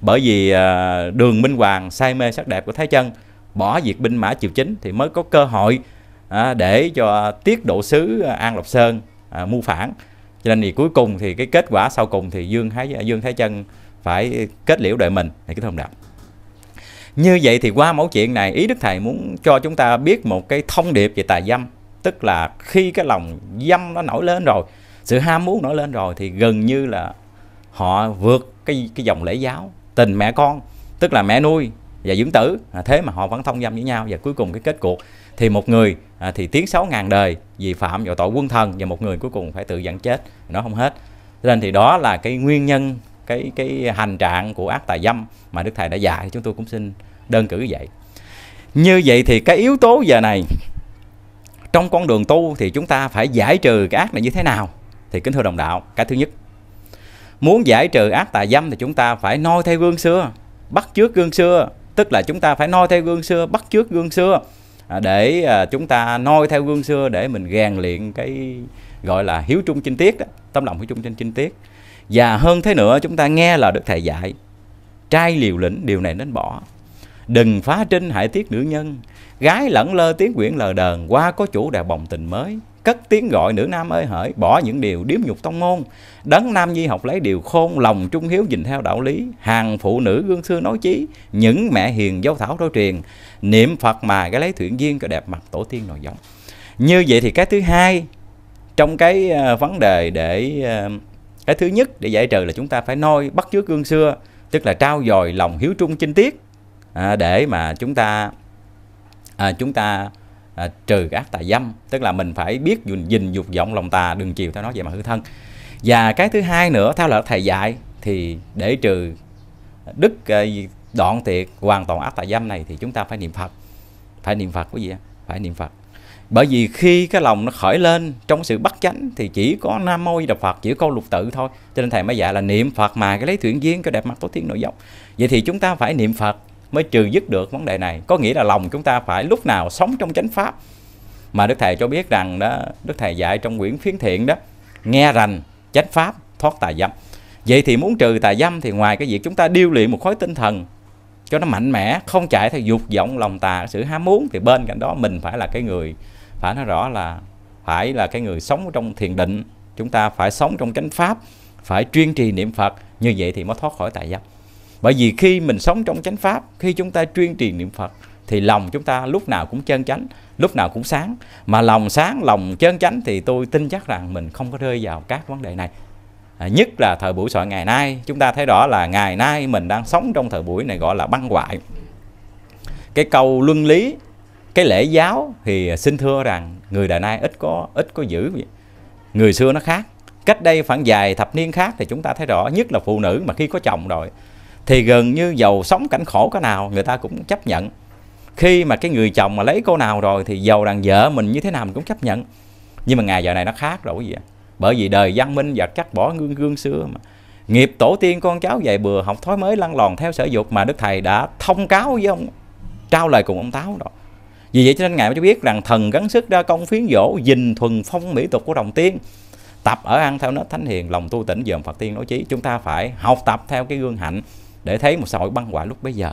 bởi vì à, đường Minh Hoàng say mê sắc đẹp của Thái Trân bỏ diệt binh mã triều chính thì mới có cơ hội à, để cho tiết độ sứ An Lộc Sơn à, mưu phản cho nên thì cuối cùng thì cái kết quả sau cùng thì Dương Thái Dương Thái trân phải kết liễu đợi mình thì cái thông đạo như vậy thì qua mẫu chuyện này ý đức thầy muốn cho chúng ta biết một cái thông điệp về tà dâm tức là khi cái lòng dâm nó nổi lên rồi sự ham muốn nổi lên rồi thì gần như là họ vượt cái cái dòng lễ giáo tình mẹ con tức là mẹ nuôi và dưỡng tử à, thế mà họ vẫn thông dâm với nhau và cuối cùng cái kết cuộc thì một người à, thì tiến sáu ngàn đời vì phạm vào tội quân thần và một người cuối cùng phải tự dẫn chết nó không hết nên thì đó là cái nguyên nhân cái cái hành trạng của ác tà dâm mà đức thầy đã dạy chúng tôi cũng xin đơn cử vậy như vậy thì cái yếu tố giờ này trong con đường tu thì chúng ta phải giải trừ cái ác này như thế nào thì kính thưa đồng đạo cái thứ nhất muốn giải trừ ác tà dâm thì chúng ta phải noi theo gương xưa bắt chước gương xưa tức là chúng ta phải noi theo gương xưa bắt chước gương xưa à, để à, chúng ta noi theo gương xưa để mình rèn luyện cái gọi là hiếu trung chinh tiết đó tấm lòng hiếu trung trên chinh tiết và hơn thế nữa chúng ta nghe là được thầy dạy trai liều lĩnh điều này nên bỏ đừng phá trinh hại tiết nữ nhân gái lẫn lơ tiếng quyển lờ đờn qua có chủ đà bồng tình mới cất tiếng gọi nữ nam ơi hỡi bỏ những điều điếm nhục tông môn đấng nam nhi học lấy điều khôn lòng trung hiếu dình theo đạo lý hàng phụ nữ gương xưa nói chí những mẹ hiền dấu thảo đối truyền niệm phật mà cái lấy thuyện duyên cái đẹp mặt tổ tiên nội giống như vậy thì cái thứ hai trong cái ờ, vấn đề để ờ, cái thứ nhất để giải trừ là chúng ta phải noi bắt chước gương xưa tức là trao dồi lòng hiếu trung chinh tiết à, để mà chúng ta à, chúng ta à, trừ ác tà dâm tức là mình phải biết gìn dục vọng lòng tà đừng chiều theo nó vậy mà hư thân và cái thứ hai nữa theo lời thầy dạy thì để trừ đức đoạn tiệt hoàn toàn ác tà dâm này thì chúng ta phải niệm phật phải niệm phật quý vị phải niệm phật bởi vì khi cái lòng nó khởi lên trong sự bất chánh thì chỉ có nam mô di đà phật chỉ có lục tự thôi cho nên thầy mới dạy là niệm phật mà cái lấy thuyện Viên cái đẹp mặt tốt tiên nội dốc vậy thì chúng ta phải niệm phật mới trừ dứt được vấn đề này có nghĩa là lòng chúng ta phải lúc nào sống trong chánh pháp mà đức thầy cho biết rằng đó đức thầy dạy trong quyển phiến thiện đó nghe rành chánh pháp thoát tà dâm vậy thì muốn trừ tà dâm thì ngoài cái việc chúng ta điêu luyện một khối tinh thần cho nó mạnh mẽ không chạy theo dục vọng lòng tà sự ham muốn thì bên cạnh đó mình phải là cái người phải nói rõ là phải là cái người sống trong thiền định chúng ta phải sống trong chánh pháp phải chuyên trì niệm phật như vậy thì mới thoát khỏi tà dâm bởi vì khi mình sống trong chánh pháp khi chúng ta chuyên trì niệm phật thì lòng chúng ta lúc nào cũng chân chánh lúc nào cũng sáng mà lòng sáng lòng chân chánh thì tôi tin chắc rằng mình không có rơi vào các vấn đề này à, nhất là thời buổi soạn ngày nay chúng ta thấy rõ là ngày nay mình đang sống trong thời buổi này gọi là băng hoại cái câu luân lý cái lễ giáo thì à, xin thưa rằng người đời nai ít có ít có giữ người xưa nó khác cách đây khoảng vài thập niên khác thì chúng ta thấy rõ nhất là phụ nữ mà khi có chồng rồi thì gần như giàu sống cảnh khổ cái nào người ta cũng chấp nhận khi mà cái người chồng mà lấy cô nào rồi thì giàu đàn vợ mình như thế nào mình cũng chấp nhận nhưng mà ngày giờ này nó khác rồi gì bởi vì đời văn minh và cắt bỏ gương gương xưa mà nghiệp tổ tiên con cháu dạy bừa học thói mới lăn lòn theo sở dục mà đức thầy đã thông cáo với ông trao lời cùng ông táo rồi vì vậy cho nên ngài mới cho biết rằng thần gắng sức ra công phiến dỗ dình thuần phong mỹ tục của đồng tiên tập ở ăn theo nết thánh hiền lòng tu tỉnh dòm phật tiên nói chí chúng ta phải học tập theo cái gương hạnh để thấy một xã hội băng quả lúc bấy giờ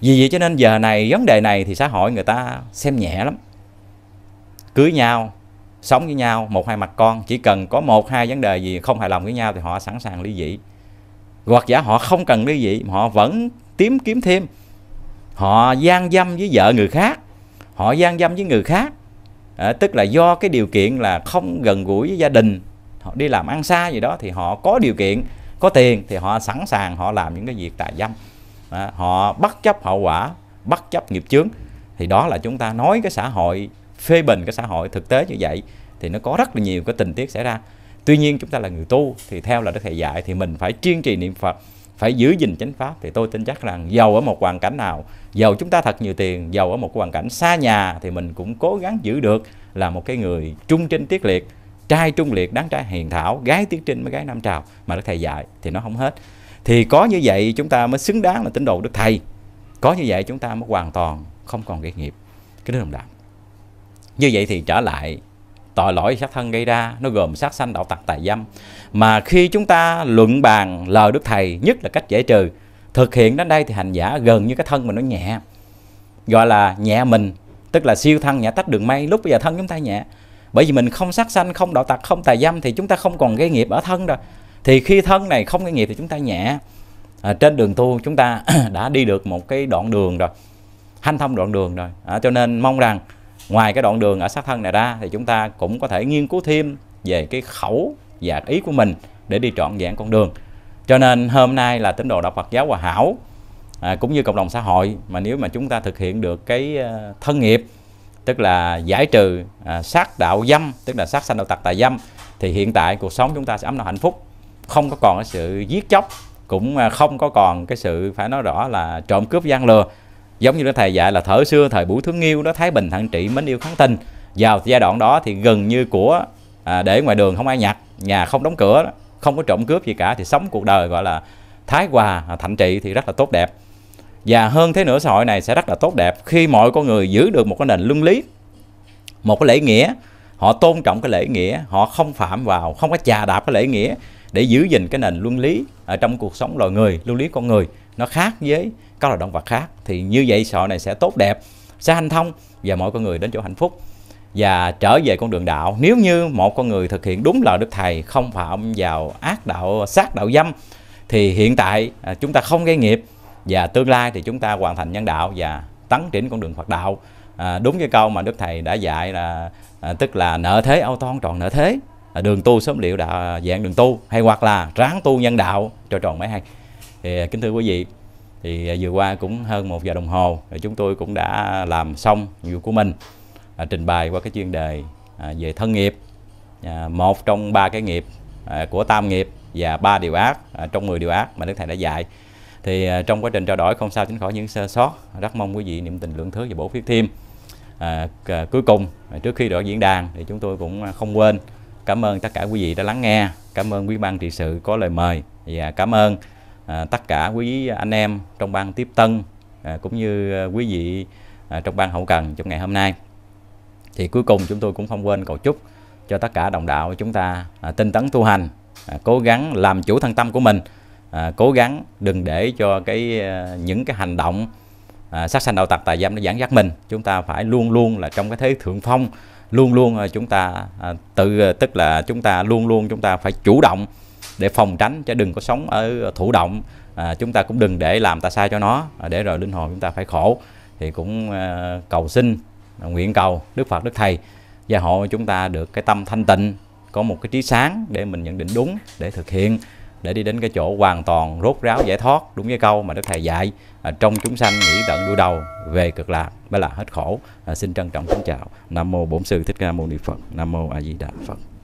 vì vậy cho nên giờ này vấn đề này thì xã hội người ta xem nhẹ lắm cưới nhau sống với nhau một hai mặt con chỉ cần có một hai vấn đề gì không hài lòng với nhau thì họ sẵn sàng ly dị hoặc giả họ không cần ly dị họ vẫn tìm kiếm thêm họ gian dâm với vợ người khác họ gian dâm với người khác à, tức là do cái điều kiện là không gần gũi với gia đình họ đi làm ăn xa gì đó thì họ có điều kiện có tiền thì họ sẵn sàng họ làm những cái việc tà dâm à, họ bất chấp hậu quả bất chấp nghiệp chướng thì đó là chúng ta nói cái xã hội phê bình cái xã hội thực tế như vậy thì nó có rất là nhiều cái tình tiết xảy ra tuy nhiên chúng ta là người tu thì theo là đức thầy dạy thì mình phải chuyên trì niệm phật phải giữ gìn chánh pháp thì tôi tin chắc rằng giàu ở một hoàn cảnh nào giàu chúng ta thật nhiều tiền giàu ở một hoàn cảnh xa nhà thì mình cũng cố gắng giữ được là một cái người trung trinh tiết liệt trai trung liệt đáng trai hiền thảo gái tiết trinh với gái nam trào mà đức thầy dạy thì nó không hết thì có như vậy chúng ta mới xứng đáng là tín đồ đức thầy có như vậy chúng ta mới hoàn toàn không còn gây nghiệp cái đức đồng đạo như vậy thì trở lại tội lỗi sát thân gây ra nó gồm sát sanh đạo tặc tài dâm mà khi chúng ta luận bàn lời đức thầy nhất là cách giải trừ thực hiện đến đây thì hành giả gần như cái thân mình nó nhẹ gọi là nhẹ mình tức là siêu thân nhẹ tách đường mây lúc bây giờ thân chúng ta nhẹ bởi vì mình không sát sanh không đạo tặc không tài dâm thì chúng ta không còn gây nghiệp ở thân rồi thì khi thân này không gây nghiệp thì chúng ta nhẹ à, trên đường tu chúng ta <clears throat> đã đi được một cái đoạn đường rồi hanh thông đoạn đường rồi à, cho nên mong rằng ngoài cái đoạn đường ở sát thân này ra thì chúng ta cũng có thể nghiên cứu thêm về cái khẩu và ý của mình để đi trọn vẹn con đường cho nên hôm nay là tín đồ đạo Phật giáo Hòa Hảo à, cũng như cộng đồng xã hội mà nếu mà chúng ta thực hiện được cái ờ, thân nghiệp tức là giải trừ à, sát đạo dâm tức là sát sanh đạo tật tà dâm thì hiện tại cuộc sống chúng ta sẽ ấm no hạnh phúc không có còn cái sự giết chóc cũng à, không có còn cái sự phải nói rõ là trộm cướp gian lừa giống như nó thầy dạy là thở xưa thời bủ thướng yêu đó thái bình thận trị mến yêu kháng tinh vào giai đoạn đó thì gần như của à, để ngoài đường không ai nhặt nhà không đóng cửa không có trộm cướp gì cả thì sống cuộc đời gọi là thái hòa à, thạnh trị thì rất là tốt đẹp và hơn thế nữa xã hội này sẽ rất là tốt đẹp khi mọi con người giữ được một cái nền luân lý một cái lễ nghĩa họ tôn trọng cái lễ nghĩa họ không phạm vào không có chà đạp cái lễ nghĩa để giữ gìn cái nền luân lý ở trong cuộc sống loài người luân lý con người nó khác với các loại động vật khác thì như vậy sọ này sẽ tốt đẹp sẽ hanh thông và mọi con người đến chỗ hạnh phúc và trở về con đường đạo nếu như một con người thực hiện đúng lời đức thầy không phạm vào ác đạo sát đạo dâm thì hiện tại à, chúng ta không gây nghiệp và tương lai thì chúng ta hoàn thành nhân đạo và tấn triển con đường Phật đạo à, đúng cái câu mà đức thầy đã dạy là à, tức là nợ thế âu toan tròn nợ thế à, đường tu sớm liệu đã à, dạng đường tu hay hoặc là ráng tu nhân đạo cho tròn mới hay thì à, kính thưa quý vị thì à, vừa qua cũng hơn một giờ đồng hồ chúng tôi cũng đã làm xong nhiệm vụ của mình à, trình bày qua cái chuyên đề à, về thân nghiệp à, một trong ba cái nghiệp à, của tam nghiệp và ba điều ác à, trong 10 điều ác mà đức thầy đã dạy thì à, trong quá trình trao đổi không sao tránh khỏi những sơ sót rất mong quý vị niệm tình lượng thứ và bổ khuyết thêm à, à, cuối cùng à, trước khi đổi diễn đàn thì chúng tôi cũng không quên cảm ơn tất cả quý vị đã lắng nghe cảm ơn quý ban trị sự có lời mời và cảm ơn À, tất cả quý anh em trong ban tiếp tân à, cũng như à, quý vị trong ban hậu cần trong ngày hôm nay thì cuối cùng chúng tôi cũng không quên cầu chúc cho tất cả đồng đạo chúng ta à, tinh tấn tu hành cố gắng làm chủ thân tâm của mình cố gắng đừng để cho cái những cái hành động sát sanh đạo tặc tà giam nó giảng dắt mình chúng ta phải luôn luôn là trong cái thế thượng phong luôn luôn chúng ta tự tức là chúng ta luôn luôn chúng ta phải chủ động để phòng tránh cho đừng có sống ở thụ động à, chúng ta cũng đừng để làm ta sai cho nó à, để rồi linh hồn chúng ta phải khổ thì cũng à, cầu xin à, nguyện cầu Đức Phật Đức Thầy gia hộ chúng ta được cái tâm thanh tịnh có một cái trí sáng để mình nhận định đúng để thực hiện để đi đến cái chỗ hoàn toàn rốt ráo giải thoát đúng với câu mà đức thầy dạy à, trong chúng sanh nghĩ tận đuôi đầu về cực lạc mới là hết khổ à, xin trân trọng kính chào nam mô bổn sư thích ca mâu ni phật nam mô a di đà phật